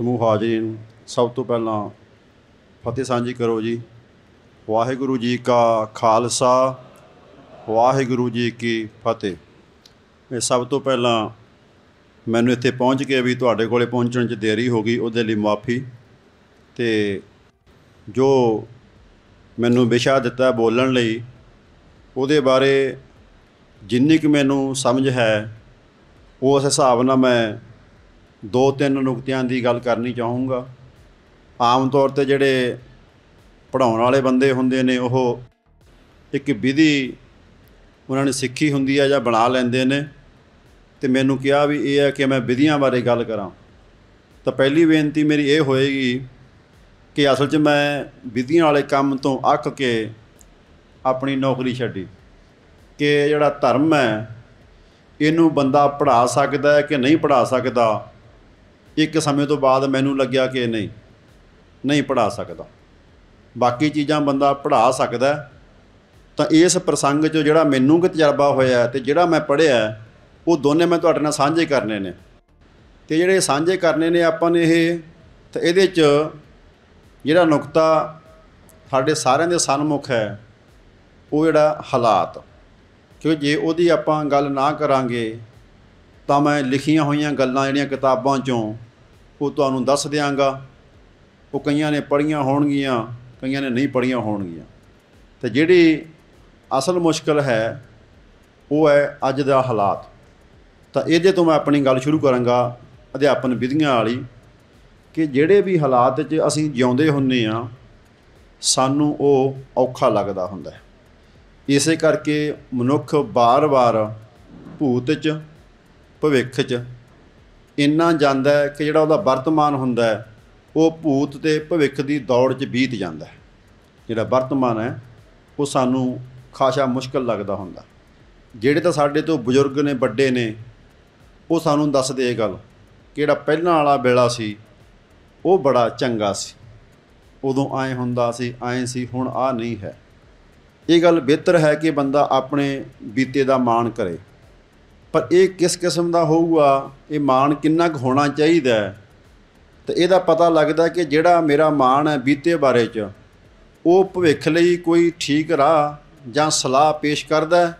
ਸਮੂਹ ਹਾਜ਼ਰੀਨ ਸਭ ਤੋਂ ਪਹਿਲਾਂ ਫਤਿਹ ਸਾਂਝੀ ਕਰੋ ਜੀ ਵਾਹਿਗੁਰੂ ਜੀ ਕਾ ਖਾਲਸਾ ਵਾਹਿਗੁਰੂ ਜੀ ਕੀ ਫਤਿਹ ਇਹ ਸਭ ਤੋਂ ਪਹਿਲਾਂ ਮੈਨੂੰ ਇੱਥੇ ਪਹੁੰਚ ਕੇ ਵੀ ਤੁਹਾਡੇ ਕੋਲੇ ਪਹੁੰਚਣ 'ਚ ਦੇਰੀ ਹੋ ਗਈ ਉਹਦੇ ਲਈ ਮਾਫੀ ਤੇ ਜੋ ਮੈਨੂੰ ਵਿਸ਼ਾ ਦਿੱਤਾ ਬੋਲਣ ਲਈ ਉਹਦੇ ਬਾਰੇ ਜਿੰਨੀ ਕਿ ਮੈਨੂੰ ਸਮਝ ਹੈ ਉਸ ਹਿਸਾਬ ਨਾਲ ਮੈਂ ਦੋ ਤਿੰਨ ਨੁਕਤਿਆਂ ਦੀ ਗੱਲ ਕਰਨੀ ਚਾਹੂੰਗਾ ਆਮ ਤੌਰ ਤੇ ਜਿਹੜੇ ਪੜਾਉਣ ਵਾਲੇ ਬੰਦੇ ਹੁੰਦੇ ਨੇ ਉਹ ਇੱਕ ਵਿਧੀ ਉਹਨਾਂ ਨੇ ਸਿੱਖੀ ਹੁੰਦੀ ਆ ਜਾਂ ਬਣਾ ਲੈਂਦੇ ਨੇ ਤੇ ਮੈਨੂੰ ਕਿਹਾ ਵੀ ਇਹ ਹੈ ਕਿ ਮੈਂ ਵਿਧੀਆਂ ਬਾਰੇ ਗੱਲ ਕਰਾਂ ਤਾਂ ਪਹਿਲੀ ਬੇਨਤੀ ਮੇਰੀ ਇਹ ਹੋਏਗੀ ਕਿ ਅਸਲ 'ਚ ਮੈਂ ਵਿਧੀਆਂ ਵਾਲੇ ਕੰਮ ਤੋਂ ਅੱਕ ਕੇ ਆਪਣੀ ਨੌਕਰੀ ਛੱਡੀ ਕਿ ਜਿਹੜਾ ਧਰਮ ਹੈ ਇਹਨੂੰ ਬੰਦਾ ਪੜ੍ਹਾ ਸਕਦਾ ਹੈ ਕਿ ਨਹੀਂ ਪੜ੍ਹਾ ਸਕਦਾ ਇੱਕ ਸਮੇਂ ਤੋਂ ਬਾਅਦ ਮੈਨੂੰ ਲੱਗਿਆ ਕਿ ਨਹੀਂ ਨਹੀਂ ਪੜਾ ਸਕਦਾ ਬਾਕੀ ਚੀਜ਼ਾਂ ਬੰਦਾ ਪੜਾ ਸਕਦਾ ਤਾਂ ਇਸ ਪ੍ਰਸੰਗ 'ਚ ਜਿਹੜਾ ਮੈਨੂੰ ਕਿ ਤਜਰਬਾ ਹੋਇਆ ਤੇ ਜਿਹੜਾ ਮੈਂ ਪੜਿਆ ਉਹ ਦੋਨੇ ਮੈਂ ਤੁਹਾਡੇ ਨਾਲ ਸਾਂਝੇ ਕਰਨੇ ਨੇ ਤੇ ਜਿਹੜੇ ਸਾਂਝੇ ਕਰਨੇ ਨੇ ਆਪਾਂ ਨੇ ਇਹ ਤੇ ਇਹਦੇ 'ਚ ਜਿਹੜਾ ਨੁਕਤਾ ਸਾਡੇ ਸਾਰਿਆਂ ਦੇ ਸਨਮੁਖ ਹੈ ਉਹ ਜਿਹੜਾ ਹਾਲਾਤ ਕਿਉਂਕਿ ਜੇ ਉਹਦੀ ਆਪਾਂ ਗੱਲ ਨਾ ਕਰਾਂਗੇ ਤਾਂ ਮੈਂ ਲਿਖੀਆਂ ਹੋਈਆਂ ਗੱਲਾਂ ਜਿਹੜੀਆਂ ਕਿਤਾਬਾਂ 'ਚੋਂ ਉਹ ਤੁਹਾਨੂੰ ਦੱਸ ਦਿਆਂਗਾ ਉਹ ਕਈਆਂ ਨੇ ਪੜੀਆਂ ਹੋਣਗੀਆਂ ਕਈਆਂ ਨੇ ਨਹੀਂ ਪੜੀਆਂ ਹੋਣਗੀਆਂ ਤੇ ਜਿਹੜੀ ਅਸਲ ਮੁਸ਼ਕਲ ਹੈ ਉਹ ਹੈ ਅੱਜ ਦਾ ਹਾਲਾਤ ਤਾਂ ਇਹਦੇ ਤੋਂ ਮੈਂ ਆਪਣੀ ਗੱਲ ਸ਼ੁਰੂ ਕਰਾਂਗਾ ਅਧਿਆਪਨ ਵਿਧੀਆਂ ਵਾਲੀ ਕਿ ਜਿਹੜੇ ਵੀ ਹਾਲਾਤ 'ਚ ਅਸੀਂ ਜਿਉਂਦੇ ਹੁੰਨੇ ਆ ਸਾਨੂੰ ਉਹ ਔਖਾ ਲੱਗਦਾ ਹੁੰਦਾ ਹੈ ਇਸੇ ਕਰਕੇ ਮਨੁੱਖ ਬਾਰ-ਬਾਰ ਭੂਤ 'ਚ ਭਵਿੱਖ 'ਚ ਇੰਨਾ ਜਾਂਦਾ ਹੈ ਕਿ ਜਿਹੜਾ ਉਹਦਾ ਵਰਤਮਾਨ ਹੁੰਦਾ ਹੈ ਉਹ ਭੂਤ ਤੇ ਭਵਿੱਖ ਦੀ ਦੌੜ 'ਚ ਬੀਤ ਜਾਂਦਾ ਹੈ ਜਿਹੜਾ ਵਰਤਮਾਨ ਹੈ ਉਹ ਸਾਨੂੰ ਖਾਸਾ ਮੁਸ਼ਕਲ ਲੱਗਦਾ ਹੁੰਦਾ ਜਿਹੜੇ ਤਾਂ ਸਾਡੇ ਤੋਂ ਬਜ਼ੁਰਗ ਨੇ ਵੱਡੇ ਨੇ ਉਹ ਸਾਨੂੰ ਦੱਸਦੇ ਇਹ ਗੱਲ ਕਿਹੜਾ ਪਹਿਲਾਂ ਵਾਲਾ ਵੇਲਾ ਸੀ ਉਹ ਬੜਾ ਚੰਗਾ ਸੀ ਉਦੋਂ ਐ ਹੁੰਦਾ ਸੀ ਐ ਸੀ ਹੁਣ ਆ ਨਹੀਂ ਹੈ ਇਹ ਗੱਲ ਬਿਹਤਰ ਹੈ ਕਿ ਬੰਦਾ ਆਪਣੇ ਬੀਤੇ ਦਾ ਮਾਣ ਕਰੇ ਪਰ ਇਹ ਕਿਸ ਕਿਸਮ ਦਾ ਹੋਊਗਾ ਇਹ ਮਾਣ ਕਿੰਨਾ ਕੁ ਹੋਣਾ ਚਾਹੀਦਾ ਤੇ ਇਹਦਾ ਪਤਾ ਲੱਗਦਾ ਕਿ ਜਿਹੜਾ ਮੇਰਾ ਮਾਣ ਹੈ ਬੀਤੇ ਬਾਰੇ ਚ ਉਹ ਭਵਿੱਖ ਲਈ ਕੋਈ ਠੀਕ ਰਾਹ ਜਾਂ ਸਲਾਹ ਪੇਸ਼ ਕਰਦਾ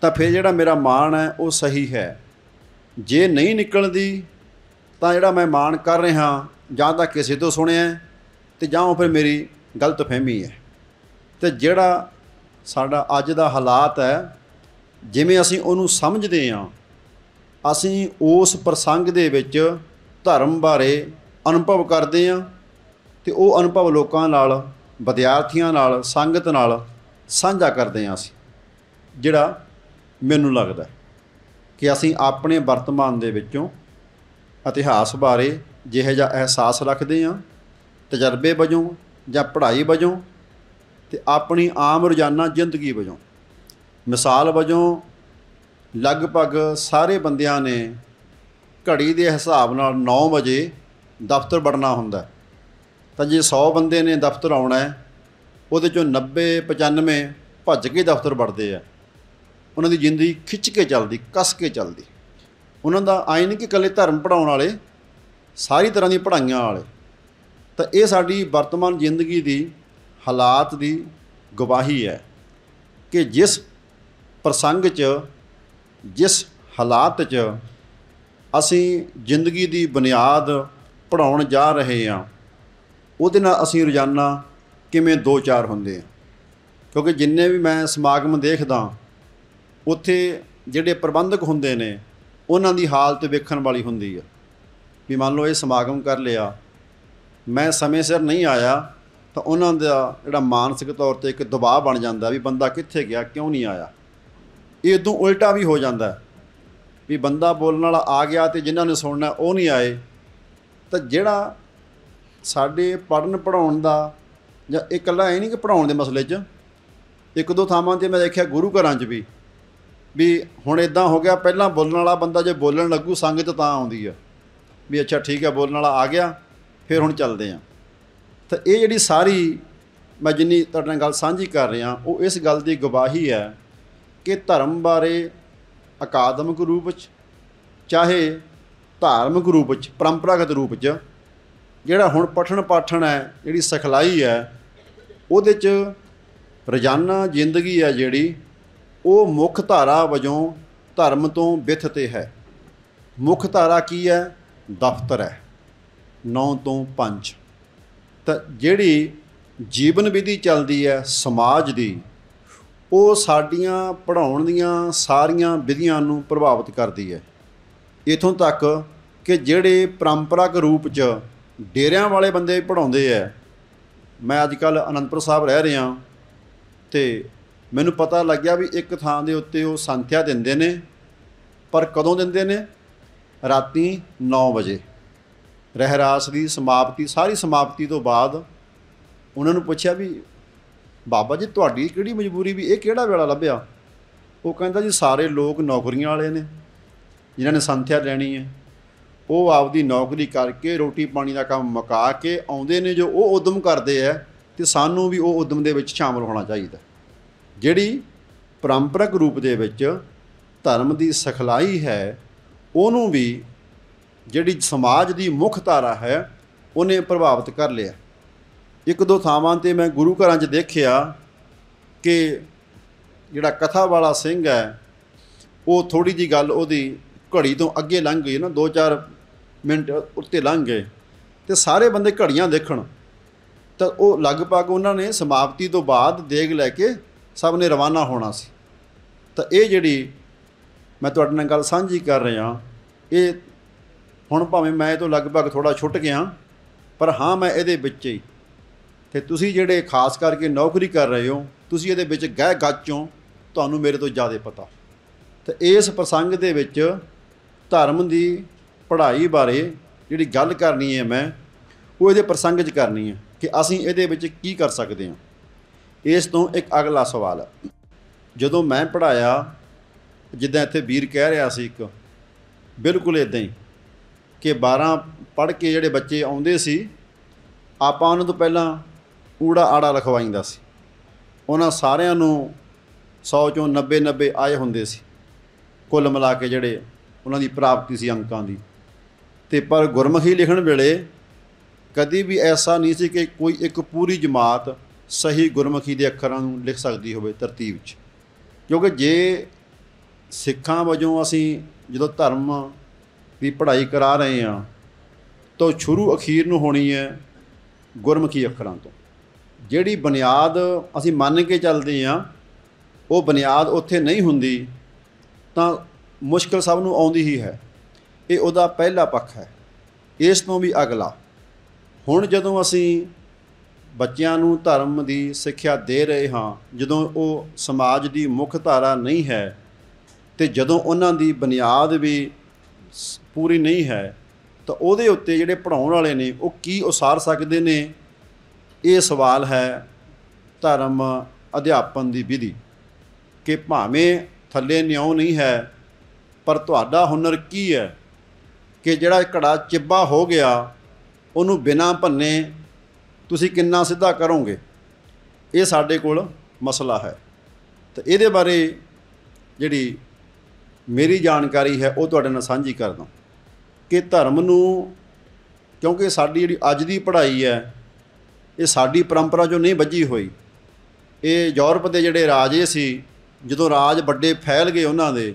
ਤਾਂ ਫਿਰ ਜਿਹੜਾ ਮੇਰਾ ਮਾਣ ਹੈ ਉਹ ਸਹੀ ਹੈ ਜੇ ਨਹੀਂ ਨਿਕਲਦੀ ਤਾਂ ਜਿਹੜਾ ਮੈਂ ਮਾਣ ਕਰ ਰਿਹਾ ਜਾਂ ਤਾਂ ਕਿਸੇ ਤੋਂ ਸੁਣਿਆ ਤੇ ਜਾਂ ਉਹ ਫਿਰ ਮੇਰੀ ਗਲਤਫਹਿਮੀ ਹੈ ਤੇ ਜਿਹੜਾ ਸਾਡਾ ਅੱਜ ਦਾ ਹਾਲਾਤ ਹੈ ਜਿਵੇਂ ਅਸੀਂ ਉਹਨੂੰ ਸਮਝਦੇ ਆਂ ਅਸੀਂ ਉਸ ਪ੍ਰਸੰਗ ਦੇ ਵਿੱਚ ਧਰਮ ਬਾਰੇ ਅਨੁਭਵ ਕਰਦੇ ਆਂ ਤੇ ਉਹ ਅਨੁਭਵ ਲੋਕਾਂ ਨਾਲ ਵਿਦਿਆਰਥੀਆਂ ਨਾਲ ਸੰਗਤ ਨਾਲ ਸਾਂਝਾ ਕਰਦੇ ਆਂ ਅਸੀਂ ਜਿਹੜਾ ਮੈਨੂੰ ਲੱਗਦਾ ਕਿ ਅਸੀਂ ਆਪਣੇ ਵਰਤਮਾਨ ਦੇ ਵਿੱਚੋਂ ਇਤਿਹਾਸ ਬਾਰੇ ਜਿਹੇ ਜਿਹਾ ਅਹਿਸਾਸ ਰੱਖਦੇ ਆਂ ਤਜਰਬੇ ਵਜੋਂ ਜਾਂ ਪੜ੍ਹਾਈ ਵਜੋਂ ਤੇ ਆਪਣੀ ਆਮ ਰੋਜ਼ਾਨਾ ਜ਼ਿੰਦਗੀ ਵਜੋਂ ਮਿਸਾਲ ਵਜੋਂ ਲਗਭਗ ਸਾਰੇ ਬੰਦਿਆਂ ਨੇ ਘੜੀ ਦੇ ਹਿਸਾਬ ਨਾਲ 9 ਵਜੇ ਦਫ਼ਤਰ ਵੜਨਾ ਹੁੰਦਾ ਤਾਂ ਜੇ 100 ਬੰਦੇ ਨੇ ਦਫ਼ਤਰ ਆਉਣਾ ਹੈ ਉਹਦੇ ਚੋਂ 90 95 ਭੱਜ ਕੇ ਦਫ਼ਤਰ ਵੜਦੇ ਆ ਉਹਨਾਂ ਦੀ ਜ਼ਿੰਦਗੀ ਖਿੱਚ ਕੇ ਚੱਲਦੀ ਕੱਸ ਕੇ ਚੱਲਦੀ ਉਹਨਾਂ ਦਾ ਆਇਨ ਕਿ ਕੱਲੇ ਧਰਮ ਪੜਾਉਣ ਵਾਲੇ ਸਾਰੀ ਤਰ੍ਹਾਂ ਦੀਆਂ ਪੜਾਈਆਂ ਵਾਲੇ ਤਾਂ ਇਹ ਸਾਡੀ ਵਰਤਮਾਨ ਜ਼ਿੰਦਗੀ ਦੀ ਹਾਲਾਤ ਦੀ ਗਵਾਹੀ ਹੈ ਕਿ ਜਿਸ ਪ੍ਰਸੰਗ 'ਚ ਜਿਸ ਹਾਲਾਤ 'ਚ ਅਸੀਂ ਜ਼ਿੰਦਗੀ ਦੀ ਬੁਨਿਆਦ ਪੜਾਉਣ ਜਾ ਰਹੇ ਹਾਂ ਉਹਦੇ ਨਾਲ ਅਸੀਂ ਰੋਜ਼ਾਨਾ ਕਿਵੇਂ ਦੋ ਚਾਰ ਹੁੰਦੇ ਆ ਕਿਉਂਕਿ ਜਿੰਨੇ ਵੀ ਮੈਂ ਸਮਾਗਮ ਦੇਖਦਾ ਉੱਥੇ ਜਿਹੜੇ ਪ੍ਰਬੰਧਕ ਹੁੰਦੇ ਨੇ ਉਹਨਾਂ ਦੀ ਹਾਲਤ ਵੇਖਣ ਵਾਲੀ ਹੁੰਦੀ ਆ ਵੀ ਮੰਨ ਲਓ ਇਹ ਸਮਾਗਮ ਕਰ ਲਿਆ ਮੈਂ ਸਮੇਂ ਸਿਰ ਨਹੀਂ ਆਇਆ ਤਾਂ ਉਹਨਾਂ ਦਾ ਜਿਹੜਾ ਮਾਨਸਿਕ ਤੌਰ ਤੇ ਇੱਕ ਦਬਾਅ ਬਣ ਜਾਂਦਾ ਵੀ ਬੰਦਾ ਕਿੱਥੇ ਗਿਆ ਕਿਉਂ ਨਹੀਂ ਆਇਆ ਇਹ ਤੋਂ ਉਲਟਾ ਵੀ ਹੋ ਜਾਂਦਾ ਵੀ ਬੰਦਾ ਬੋਲਣ ਵਾਲਾ ਆ ਗਿਆ ਤੇ ਜਿਨ੍ਹਾਂ ਨੇ ਸੁਣਨਾ ਉਹ ਨਹੀਂ ਆਏ ਤਾਂ ਜਿਹੜਾ ਸਾਡੇ ਪੜਨ ਪੜਾਉਣ ਦਾ ਜਾਂ ਇਕੱਲਾ ਇਹ ਨਹੀਂ ਕਿ ਪੜਾਉਣ ਦੇ ਮਸਲੇ 'ਚ ਇੱਕ ਦੋ ਥਾਵਾਂ ਤੇ ਮੈਂ ਦੇਖਿਆ ਗੁਰੂ ਘਰਾਂ 'ਚ ਵੀ ਵੀ ਹੁਣ ਇਦਾਂ ਹੋ ਗਿਆ ਪਹਿਲਾਂ ਬੋਲਣ ਵਾਲਾ ਬੰਦਾ ਜੇ ਬੋਲਣ ਲੱਗੂ ਸੰਗਤ ਤਾਂ ਆਉਂਦੀ ਆ ਵੀ ਅੱਛਾ ਠੀਕ ਹੈ ਬੋਲਣ ਵਾਲਾ ਆ ਗਿਆ ਫਿਰ ਹੁਣ ਚੱਲਦੇ ਆ ਤਾਂ ਇਹ ਜਿਹੜੀ ਸਾਰੀ ਮੈਂ ਜਿੰਨੀ ਤੁਹਾਡੇ ਨਾਲ ਗੱਲ ਸਾਂਝੀ ਕਰ ਰਿਹਾ ਉਹ ਇਸ ਗੱਲ ਦੀ ਗਵਾਹੀ ਹੈ ਕਿ ਧਰਮ ਬਾਰੇ ਅਕਾਦਮਿਕ ਰੂਪ ਵਿੱਚ ਚਾਹੇ ਧਾਰਮਿਕ ਰੂਪ ਵਿੱਚ ਪਰੰਪਰਾਗਤ ਰੂਪ ਵਿੱਚ ਜਿਹੜਾ ਹੁਣ ਪਠਣ ਪਾਠਣ ਹੈ ਜਿਹੜੀ ਸਖਲਾਈ ਹੈ ਉਹਦੇ 'ਚ ਰੋਜ਼ਾਨਾ ਜ਼ਿੰਦਗੀ ਹੈ ਜਿਹੜੀ ਉਹ ਮੁੱਖ ਧਾਰਾ ਵਜੋਂ ਧਰਮ ਤੋਂ ਵਿਥ ਤੇ ਹੈ ਮੁੱਖ ਧਾਰਾ ਕੀ ਹੈ ਦਫ਼ਤਰ ਹੈ 9 ਤੋਂ 5 ਤਾਂ ਜਿਹੜੀ ਜੀਵਨ ਵਿਧੀ ਚੱਲਦੀ ਹੈ ਸਮਾਜ ਦੀ ਉਹ ਸਾਡੀਆਂ ਪੜਾਉਣ ਦੀਆਂ ਸਾਰੀਆਂ ਵਿਧੀਆਂ ਨੂੰ ਪ੍ਰਭਾਵਿਤ ਕਰਦੀ ਹੈ ਇਥੋਂ ਤੱਕ ਕਿ ਜਿਹੜੇ ਪਰੰਪਰਾਗਤ ਰੂਪ 'ਚ ਡੇਰਿਆਂ ਵਾਲੇ ਬੰਦੇ ਪੜਾਉਂਦੇ ਐ ਮੈਂ ਅੱਜ ਕੱਲ ਅਨੰਦਪੁਰ ਸਾਹਿਬ ਰਹਿ ਰਿਹਾ ਤੇ ਮੈਨੂੰ ਪਤਾ ਲੱਗਿਆ ਵੀ ਇੱਕ ਥਾਂ ਦੇ ਉੱਤੇ ਉਹ ਸੰਥਿਆ ਦਿੰਦੇ ਨੇ ਪਰ ਕਦੋਂ ਦਿੰਦੇ ਨੇ ਰਾਤੀ 9 ਵਜੇ ਰਹਿਰਾਸ ਦੀ ਸਮਾਪਤੀ ਸਾਰੀ ਸਮਾਪਤੀ ਤੋਂ ਬਾਅਦ ਉਹਨਾਂ ਨੂੰ ਪੁੱਛਿਆ ਵੀ ਬਾਬਾ ਜੀ ਤੁਹਾਡੀ ਕਿਹੜੀ ਮਜਬੂਰੀ ਵੀ ਇਹ ਕਿਹੜਾ ਵੇਲਾ ਲੱਭਿਆ ਉਹ ਕਹਿੰਦਾ ਜੀ ਸਾਰੇ ਲੋਕ ਨੌਕਰੀਆਂ ਵਾਲੇ ਨੇ ਜਿਨ੍ਹਾਂ ਨੇ ਸੰਥਿਆ ਲੈਣੀ ਹੈ ਉਹ ਆਪਦੀ ਨੌਕਰੀ ਕਰਕੇ ਰੋਟੀ ਪਾਣੀ ਦਾ ਕੰਮ ਮਕਾ ਕੇ ਆਉਂਦੇ ਨੇ ਜੋ ਉਹ ਉਦਮ ਕਰਦੇ ਐ ਤੇ ਸਾਨੂੰ ਵੀ ਉਹ ਉਦਮ ਦੇ ਵਿੱਚ ਸ਼ਾਮਲ ਹੋਣਾ ਚਾਹੀਦਾ ਜਿਹੜੀ ਪਰੰਪਰਕ ਰੂਪ ਦੇ ਵਿੱਚ ਧਰਮ ਦੀ ਸਖਲਾਈ ਹੈ ਉਹਨੂੰ ਵੀ ਜਿਹੜੀ ਸਮਾਜ ਦੀ ਮੁੱਖ ਧਾਰਾ ਹੈ ਉਹਨੇ ਪ੍ਰਭਾਵਿਤ ਕਰ ਲਿਆ ਇੱਕ ਦੋ ਥਾਵਾਂ ਤੇ ਮੈਂ ਗੁਰੂ ਘਰਾਂ 'ਚ ਦੇਖਿਆ ਕਿ ਜਿਹੜਾ ਕਥਾ ਵਾਲਾ ਸਿੰਘ ਹੈ ਉਹ ਥੋੜੀ ਜੀ ਗੱਲ ਉਹਦੀ ਘੜੀ ਤੋਂ ਅੱਗੇ ਲੰਘ ਗਈ ਨਾ 2-4 ਮਿੰਟ ਉੱਤੇ ਲੰਘ ਗਏ ਤੇ ਸਾਰੇ ਬੰਦੇ ਘੜੀਆਂ ਦੇਖਣ ਤਾਂ ਉਹ ਲਗਭਗ ਉਹਨਾਂ ਨੇ ਸਮਾਪਤੀ ਤੋਂ ਬਾਅਦ ਦੇਗ ਲੈ ਕੇ ਸਭ ਨੇ ਰਵਾਨਾ ਹੋਣਾ ਸੀ ਤਾਂ ਇਹ ਜਿਹੜੀ ਮੈਂ ਤੁਹਾਡੇ ਨਾਲ ਗੱਲ ਸਾਂਝੀ ਕਰ ਰਿਹਾ ਇਹ ਹੁਣ ਭਾਵੇਂ ਮੈਂ ਇਹ ਤੋਂ ਲਗਭਗ ਥੋੜਾ ਛੁੱਟ ਗਿਆ ਪਰ ਹਾਂ ਮੈਂ ਇਹਦੇ ਵਿੱਚ ਹੀ ਕਿ ਤੁਸੀਂ ਜਿਹੜੇ ਖਾਸ ਕਰਕੇ ਨੌਕਰੀ ਕਰ ਰਹੇ ਹੋ ਤੁਸੀਂ ਇਹਦੇ ਵਿੱਚ ਗਹਿ ਗੱਚੋਂ ਤੁਹਾਨੂੰ ਮੇਰੇ ਤੋਂ ਜ਼ਿਆਦਾ ਪਤਾ ਤੇ ਇਸ ਪ੍ਰਸੰਗ ਦੇ ਵਿੱਚ ਧਰਮ ਦੀ ਪੜ੍ਹਾਈ ਬਾਰੇ ਜਿਹੜੀ ਗੱਲ ਕਰਨੀ ਹੈ ਮੈਂ ਉਹ ਇਹਦੇ ਪ੍ਰਸੰਗ 'ਚ ਕਰਨੀ ਹੈ ਕਿ ਅਸੀਂ ਇਹਦੇ ਵਿੱਚ ਕੀ ਕਰ ਸਕਦੇ ਹਾਂ ਇਸ ਤੋਂ ਇੱਕ ਅਗਲਾ ਸਵਾਲ ਜਦੋਂ ਮੈਂ ਪੜਾਇਆ ਜਿੱਦਾਂ ਇੱਥੇ ਵੀਰ ਕਹਿ ਰਿਹਾ ਸੀ ਇੱਕ ਬਿਲਕੁਲ ਇਦਾਂ ਹੀ ਕਿ 12 ਪੜ੍ਹ ਕੇ ਜਿਹੜੇ ਬੱਚੇ ਆਉਂਦੇ ਸੀ ਆਪਾਂ ਉਹਨਾਂ ਤੋਂ ਪਹਿਲਾਂ ਕੂੜਾ ਆੜਾ ਲਖਵਾਈਂਦਾ ਸੀ ਉਹਨਾਂ ਸਾਰਿਆਂ ਨੂੰ 100 ਚੋਂ 90 90 ਆਏ ਹੁੰਦੇ ਸੀ ਕੁੱਲ ਮਿਲਾ ਕੇ ਜਿਹੜੇ ਉਹਨਾਂ ਦੀ ਪ੍ਰਾਪਤੀ ਸੀ ਅੰਕਾਂ ਦੀ ਤੇ ਪਰ ਗੁਰਮੁਖੀ ਲਿਖਣ ਵੇਲੇ ਕਦੀ ਵੀ ਐਸਾ ਨਹੀਂ ਸੀ ਕਿ ਕੋਈ ਇੱਕ ਪੂਰੀ ਜਮਾਤ ਸਹੀ ਗੁਰਮੁਖੀ ਦੇ ਅੱਖਰਾਂ ਨੂੰ ਲਿਖ ਸਕਦੀ ਹੋਵੇ ਤਰਤੀਬ 'ਚ ਕਿਉਂਕਿ ਜੇ ਸਿੱਖਾਂ ਵਜੋਂ ਅਸੀਂ ਜਦੋਂ ਧਰਮ ਦੀ ਪੜ੍ਹਾਈ ਕਰਾ ਰਹੇ ਹਾਂ ਤਾਂ ਸ਼ੁਰੂ ਅਖੀਰ ਨੂੰ ਹੋਣੀ ਹੈ ਗੁਰਮੁਖੀ ਅੱਖਰਾਂ ਤੋਂ ਜਿਹੜੀ ਬੁਨਿਆਦ ਅਸੀਂ ਮੰਨ ਕੇ ਚੱਲਦੇ ਆ ਉਹ ਬੁਨਿਆਦ ਉੱਥੇ ਨਹੀਂ ਹੁੰਦੀ ਤਾਂ ਮੁਸ਼ਕਲ ਸਭ ਨੂੰ ਆਉਂਦੀ ਹੀ ਹੈ ਇਹ ਉਹਦਾ ਪਹਿਲਾ ਪੱਖ ਹੈ ਇਸ ਤੋਂ ਵੀ ਅਗਲਾ ਹੁਣ ਜਦੋਂ ਅਸੀਂ ਬੱਚਿਆਂ ਨੂੰ ਧਰਮ ਦੀ ਸਿੱਖਿਆ ਦੇ ਰਹੇ ਹਾਂ ਜਦੋਂ ਉਹ ਸਮਾਜ ਦੀ ਮੁੱਖ ਧਾਰਾ ਨਹੀਂ ਹੈ ਤੇ ਜਦੋਂ ਉਹਨਾਂ ਦੀ ਬੁਨਿਆਦ ਵੀ ਪੂਰੀ ਨਹੀਂ ਹੈ ਤਾਂ ਉਹਦੇ ਉੱਤੇ ਜਿਹੜੇ ਪੜਾਉਣ ਵਾਲੇ ਨੇ ਉਹ ਕੀ ਉਸਾਰ ਸਕਦੇ ਨੇ ਇਹ ਸਵਾਲ ਹੈ ਧਰਮ ਅਧਿਆਪਨ ਦੀ ਵਿਧੀ ਕਿ ਭਾਵੇਂ ਥੱਲੇ ਨਿਉ ਨਹੀਂ ਹੈ ਪਰ ਤੁਹਾਡਾ ਹੁਨਰ ਕੀ ਹੈ ਕਿ ਜਿਹੜਾ ਘੜਾ ਚਿੱਬਾ ਹੋ ਗਿਆ ਉਹਨੂੰ ਬਿਨਾ ਭੰਨੇ ਤੁਸੀਂ ਕਿੰਨਾ ਸਿੱਧਾ ਕਰੋਗੇ ਇਹ ਸਾਡੇ ਕੋਲ ਮਸਲਾ ਹੈ ਤੇ ਇਹਦੇ ਬਾਰੇ ਜਿਹੜੀ ਮੇਰੀ ਜਾਣਕਾਰੀ ਹੈ ਉਹ ਤੁਹਾਡੇ ਨਾਲ ਸਾਂਝੀ ਕਰਦਾ ਕਿ ਧਰਮ ਨੂੰ ਕਿਉਂਕਿ ਸਾਡੀ ਜਿਹੜੀ ਅੱਜ ਦੀ ਪੜ੍ਹਾਈ ਹੈ ਇਹ ਸਾਡੀ ਪਰੰਪਰਾ ਜੋ ਨਹੀਂ ਵੱਜੀ ਹੋਈ ਇਹ ਯੂਰਪ ਦੇ ਜਿਹੜੇ ਰਾਜੇ ਸੀ ਜਦੋਂ ਰਾਜ ਵੱਡੇ ਫੈਲ ਗਏ ਉਹਨਾਂ ਦੇ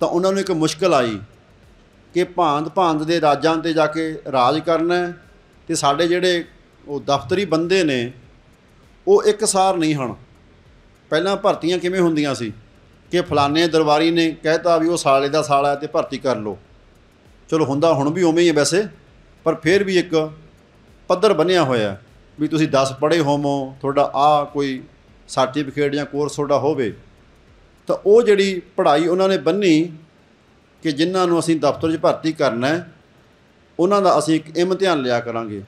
ਤਾਂ ਉਹਨਾਂ ਨੂੰ ਇੱਕ ਮੁਸ਼ਕਲ ਆਈ ਕਿ ਭਾਂਦ ਭਾਂਦ ਦੇ ਰਾਜਾਂ ਤੇ ਜਾ ਕੇ ਰਾਜ ਕਰਨਾ ਤੇ ਸਾਡੇ ਜਿਹੜੇ ਉਹ ਦਫ਼ਤਰੀ ਬੰਦੇ ਨੇ ਉਹ ਇੱਕਸਾਰ ਨਹੀਂ ਹਨ ਪਹਿਲਾਂ ਭਰਤੀਆਂ ਕਿਵੇਂ ਹੁੰਦੀਆਂ ਸੀ ਕਿ ਫਲਾਣੇ ਦਰਬਾਰੀ ਨੇ ਕਹਿਤਾ ਵੀ ਉਹ ਸਾਲੇ ਦਾ ਸਾਲਾ ਹੈ ਤੇ ਭਰਤੀ ਕਰ ਲੋ ਚਲੋ ਹੁੰਦਾ ਹੁਣ ਵੀ ਉਵੇਂ ਹੀ ਹੈ ਵੈਸੇ ਪਰ ਫਿਰ ਵੀ ਇੱਕ ਪੱਧਰ ਬਣਿਆ ਹੋਇਆ ਵੀ ਤੁਸੀਂ 10 ਪੜ੍ਹੇ ਹੋਵੋ ਤੁਹਾਡਾ ਆ ਕੋਈ ਸਰਟੀਫਿਕੇਟ ਜਾਂ ਕੋਰਸ ਤੁਹਾਡਾ ਹੋਵੇ ਤਾਂ ਉਹ ਜਿਹੜੀ ਪੜ੍ਹਾਈ ਉਹਨਾਂ ਨੇ ਬੰਨੀ ਕਿ ਜਿਨ੍ਹਾਂ ਨੂੰ ਅਸੀਂ ਦਫ਼ਤਰ 'ਚ ਭਰਤੀ ਕਰਨਾ ਹੈ ਉਹਨਾਂ ਦਾ ਅਸੀਂ ਇੱਕ ਇਮਤਿਹਾਨ ਲਿਆ ਕਰਾਂਗੇ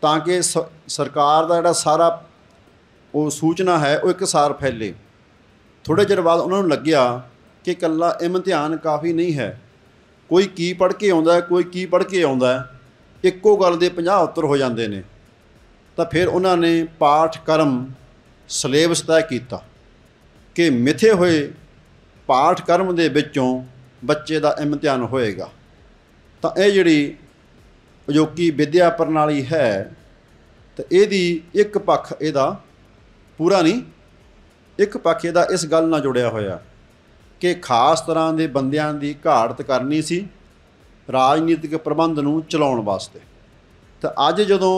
ਤਾਂ ਕਿ ਸਰਕਾਰ ਦਾ ਜਿਹੜਾ ਸਾਰਾ ਉਹ ਸੂਚਨਾ ਹੈ ਉਹ ਇੱਕ ਸਾਰ ਫੈਲੇ ਥੋੜੇ ਚਿਰ ਬਾਅਦ ਉਹਨਾਂ ਨੂੰ ਲੱਗਿਆ ਕਿ ਕੱਲਾ ਇਮਤਿਹਾਨ ਕਾਫੀ ਨਹੀਂ ਹੈ ਕੋਈ ਕੀ ਪੜ੍ਹ ਕੇ ਆਉਂਦਾ ਕੋਈ ਕੀ ਪੜ੍ਹ ਕੇ ਆਉਂਦਾ ਇੱਕੋ ਗੱਲ ਦੇ 50 ਉੱਤਰ ਹੋ ਜਾਂਦੇ ਨੇ ਤਾਂ ਫਿਰ ਉਹਨਾਂ ਨੇ ਪਾਠ ਕਰਮ ਸਿਲੇਬਸ ਦਾ ਕੀਤਾ ਕਿ ਮਿਥੇ ਹੋਏ ਪਾਠ ਕਰਮ ਦੇ ਵਿੱਚੋਂ ਬੱਚੇ ਦਾ ਇਮਤਿਹਾਨ ਹੋਏਗਾ ਤਾਂ ਇਹ ਜਿਹੜੀ ਅਜੋਕੀ ਵਿਦਿਆ ਪ੍ਰਣਾਲੀ ਹੈ ਤੇ ਇਹਦੀ ਇੱਕ ਪੱਖ ਇਹਦਾ ਪੂਰਾ ਨਹੀਂ ਇੱਕ ਪੱਖ ਇਹਦਾ ਇਸ ਗੱਲ ਨਾਲ ਜੁੜਿਆ ਹੋਇਆ ਕਿ ਖਾਸ ਤਰ੍ਹਾਂ ਦੇ ਬੰਦਿਆਂ ਦੀ ਘਾੜਤ ਕਰਨੀ ਸੀ ਰਾਜਨੀਤਿਕ ਪ੍ਰਬੰਧ ਨੂੰ ਚਲਾਉਣ ਵਾਸਤੇ ਤਾਂ ਅੱਜ ਜਦੋਂ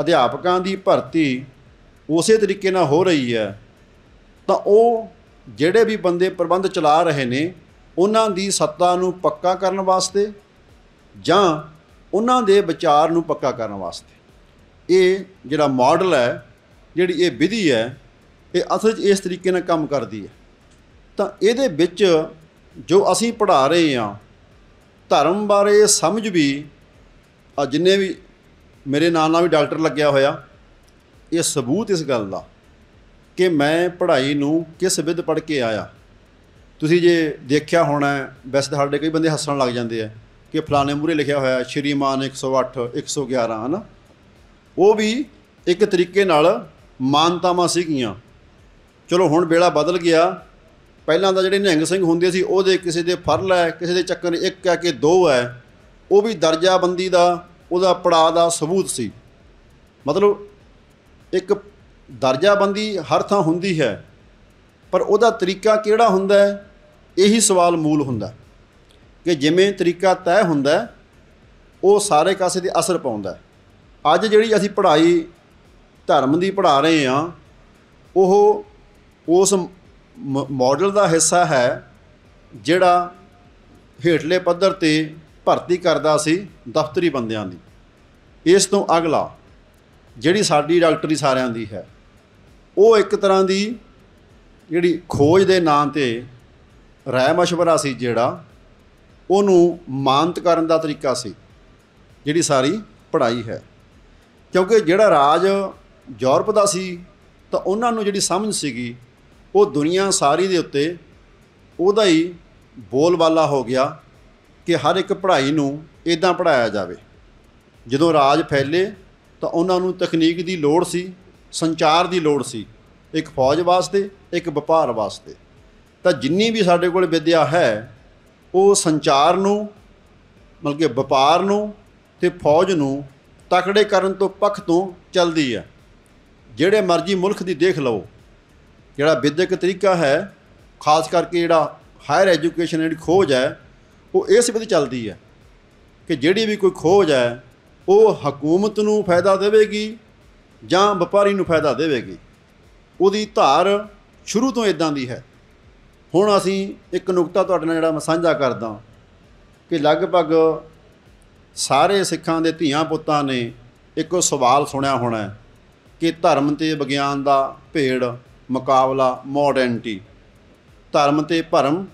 ਅਧਿਆਪਕਾਂ ਦੀ ਭਰਤੀ ਉਸੇ ਤਰੀਕੇ ਨਾਲ ਹੋ ਰਹੀ ਹੈ ਤਾਂ ਉਹ ਜਿਹੜੇ ਵੀ ਬੰਦੇ ਪ੍ਰਬੰਧ ਚਲਾ ਰਹੇ ਨੇ ਉਹਨਾਂ ਦੀ ਸੱਤਾ ਨੂੰ ਪੱਕਾ ਕਰਨ ਵਾਸਤੇ ਜਾਂ ਉਹਨਾਂ ਦੇ ਵਿਚਾਰ ਨੂੰ ਪੱਕਾ ਕਰਨ ਵਾਸਤੇ ਇਹ ਜਿਹੜਾ ਮਾਡਲ ਹੈ ਜਿਹੜੀ ਇਹ ਵਿਧੀ ਹੈ ਇਹ ਅਸਲ 'ਚ ਇਸ ਤਰੀਕੇ ਨਾਲ ਕੰਮ ਕਰਦੀ ਹੈ ਤਾਂ ਇਹਦੇ ਵਿੱਚ ਜੋ ਅਸੀਂ ਪੜ੍ਹਾ ਰਹੇ ਹਾਂ ਧਰਮ ਬਾਰੇ ਸਮਝ ਵੀ ਆ ਜਿੰਨੇ ਵੀ ਮੇਰੇ ਨਾਲ ਨਾਲ ਵੀ ਡਾਕਟਰ ਲੱਗਿਆ ਹੋਇਆ ਇਹ ਸਬੂਤ ਇਸ ਗੱਲ ਦਾ ਕਿ ਮੈਂ ਪੜ੍ਹਾਈ ਨੂੰ ਕਿਸ ਵਿਧ ਪੜ੍ਹ ਕੇ ਆਇਆ ਤੁਸੀਂ ਜੇ ਦੇਖਿਆ ਹੋਣਾ ਵੈਸੇ ਸਾਡੇ ਕਈ ਬੰਦੇ ਹੱਸਣ ਲੱਗ ਜਾਂਦੇ ਆ ਕਿ ਫਲਾਣੇ ਮੂਰੇ ਲਿਖਿਆ ਹੋਇਆ ਸ਼੍ਰੀਮਾਨ 108 111 ਹਨ ਉਹ ਵੀ ਇੱਕ ਤਰੀਕੇ ਨਾਲ ਮਾਨਤਾਵਾਂ ਸੀਗੀਆਂ ਚਲੋ ਹੁਣ ਵੇਲਾ ਬਦਲ ਗਿਆ ਪਹਿਲਾਂ ਦਾ ਜਿਹੜੇ ਨਿਹੰਗ ਸਿੰਘ ਹੁੰਦੇ ਸੀ ਉਹਦੇ ਕਿਸੇ ਦੇ ਫਰਲ ਹੈ ਕਿਸੇ ਦੇ ਚੱਕਰ ਇੱਕ ਆ ਕੇ ਦੋ ਹੈ ਉਹ ਵੀ ਦਰਜਾਬੰਦੀ ਦਾ ਉਹਦਾ ਪੜਾਅ ਦਾ ਸਬੂਤ ਸੀ ਮਤਲਬ ਇੱਕ ਦਰਜਾਬੰਦੀ ਹਰ ਥਾਂ ਹੁੰਦੀ ਹੈ ਪਰ ਉਹਦਾ ਤਰੀਕਾ ਕਿਹੜਾ ਹੁੰਦਾ ਹੈ ਇਹੀ ਸਵਾਲ ਮੂਲ ਹੁੰਦਾ ਕਿ ਜਿਵੇਂ ਤਰੀਕਾ ਤੈਅ ਹੁੰਦਾ ਉਹ ਸਾਰੇ ਕਾਸੇ ਤੇ ਅਸਰ ਪਾਉਂਦਾ ਅੱਜ ਜਿਹੜੀ ਅਸੀਂ ਪੜ੍ਹਾਈ ਧਰਮ ਦੀ ਪੜ੍ਹਾ ਰਹੇ ਆ ਉਹ ਉਸ ਮਾਡਲ ਦਾ ਹਿੱਸਾ ਹੈ ਜਿਹੜਾ ਹੇਠਲੇ ਪੱਧਰ ਤੇ ਭਰਤੀ ਕਰਦਾ ਸੀ ਦਫ਼ਤਰੀ ਬੰਦਿਆਂ ਦੀ ਇਸ ਤੋਂ ਅਗਲਾ ਜਿਹੜੀ ਸਾਡੀ ਡਾਕਟਰੀ ਸਾਰਿਆਂ ਦੀ ਹੈ ਉਹ ਇੱਕ ਤਰ੍ਹਾਂ ਦੀ ਜਿਹੜੀ ਖੋਜ ਦੇ ਨਾਂ ਤੇ ਰਾਇ مشਵਰਾ ਸੀ ਜਿਹੜਾ ਉਹਨੂੰ ਮਾਨਤ ਕਰਨ ਦਾ ਤਰੀਕਾ ਸੀ ਜਿਹੜੀ ਸਾਰੀ ਪੜ੍ਹਾਈ ਹੈ ਕਿਉਂਕਿ ਜਿਹੜਾ ਰਾਜ ਯੂਰਪ ਦਾ ਸੀ ਤਾਂ ਉਹਨਾਂ ਨੂੰ ਜਿਹੜੀ ਸਮਝ ਸੀਗੀ ਉਹ ਦੁਨੀਆ ਸਾਰੀ ਦੇ ਉੱਤੇ ਉਹਦਾ ਹੀ ਬੋਲਬਾਲਾ ਹੋ ਗਿਆ ਕਿ ਹਰ ਇੱਕ ਪੜ੍ਹਾਈ ਨੂੰ ਇਦਾਂ ਪੜਾਇਆ ਜਾਵੇ ਜਦੋਂ ਰਾਜ ਫੈਲੇ ਤਾਂ ਉਹਨਾਂ ਨੂੰ ਤਕਨੀਕ ਦੀ ਲੋੜ ਸੀ ਸੰਚਾਰ ਦੀ ਲੋੜ ਸੀ ਇੱਕ ਫੌਜ ਵਾਸਤੇ ਇੱਕ ਵਪਾਰ ਵਾਸਤੇ ਤਾਂ ਜਿੰਨੀ ਵੀ ਸਾਡੇ ਕੋਲ ਵਿਦਿਆ ਹੈ ਉਹ ਸੰਚਾਰ ਨੂੰ ਮਤਲਬ ਕਿ ਵਪਾਰ ਨੂੰ ਤੇ ਫੌਜ ਨੂੰ ਤਕੜੇ ਕਰਨ ਤੋਂ ਪੱਖ ਤੋਂ ਚੱਲਦੀ ਹੈ ਜਿਹੜੇ ਮਰਜ਼ੀ ਮੁਲਕ ਦੀ ਦੇਖ ਲਓ ਜਿਹੜਾ ਵਿਦਿਅਕ ਤਰੀਕਾ ਹੈ ਖਾਸ ਕਰਕੇ ਜਿਹੜਾ ਹਾਇਰ ਐਜੂਕੇਸ਼ਨ ਦੀ ਖੋਜ ਹੈ ਉਹ ਇਸ ਵਿੱਚ ਚੱਲਦੀ ਹੈ ਕਿ ਜਿਹੜੀ ਵੀ ਕੋਈ ਖੋਜ ਹੈ ਉਹ ਹਕੂਮਤ ਨੂੰ ਫਾਇਦਾ ਦੇਵੇਗੀ ਜਾਂ ਵਪਾਰੀ ਨੂੰ ਫਾਇਦਾ ਦੇਵੇਗੀ ਉਹਦੀ ਧਾਰ ਸ਼ੁਰੂ ਤੋਂ ਇਦਾਂ ਦੀ ਹੈ ਹੁਣ ਅਸੀਂ ਇੱਕ ਨੁਕਤਾ ਤੁਹਾਡੇ ਨਾਲ ਜਿਹੜਾ ਮੈਂ ਸਾਂਝਾ ਕਰਦਾ ਕਿ ਲਗਭਗ ਸਾਰੇ ਸਿੱਖਾਂ ਦੇ ਧੀਆਂ ਪੁੱਤਾਂ ਨੇ ਇੱਕੋ ਸਵਾਲ ਸੁਣਿਆ ਹੋਣਾ ਕਿ ਧਰਮ ਤੇ ਵਿਗਿਆਨ ਦਾ ਭੇੜ ਮੁਕਾਬਲਾ ਮਾਡਰਨਟੀ ਧਰਮ ਤੇ ਭਰਮ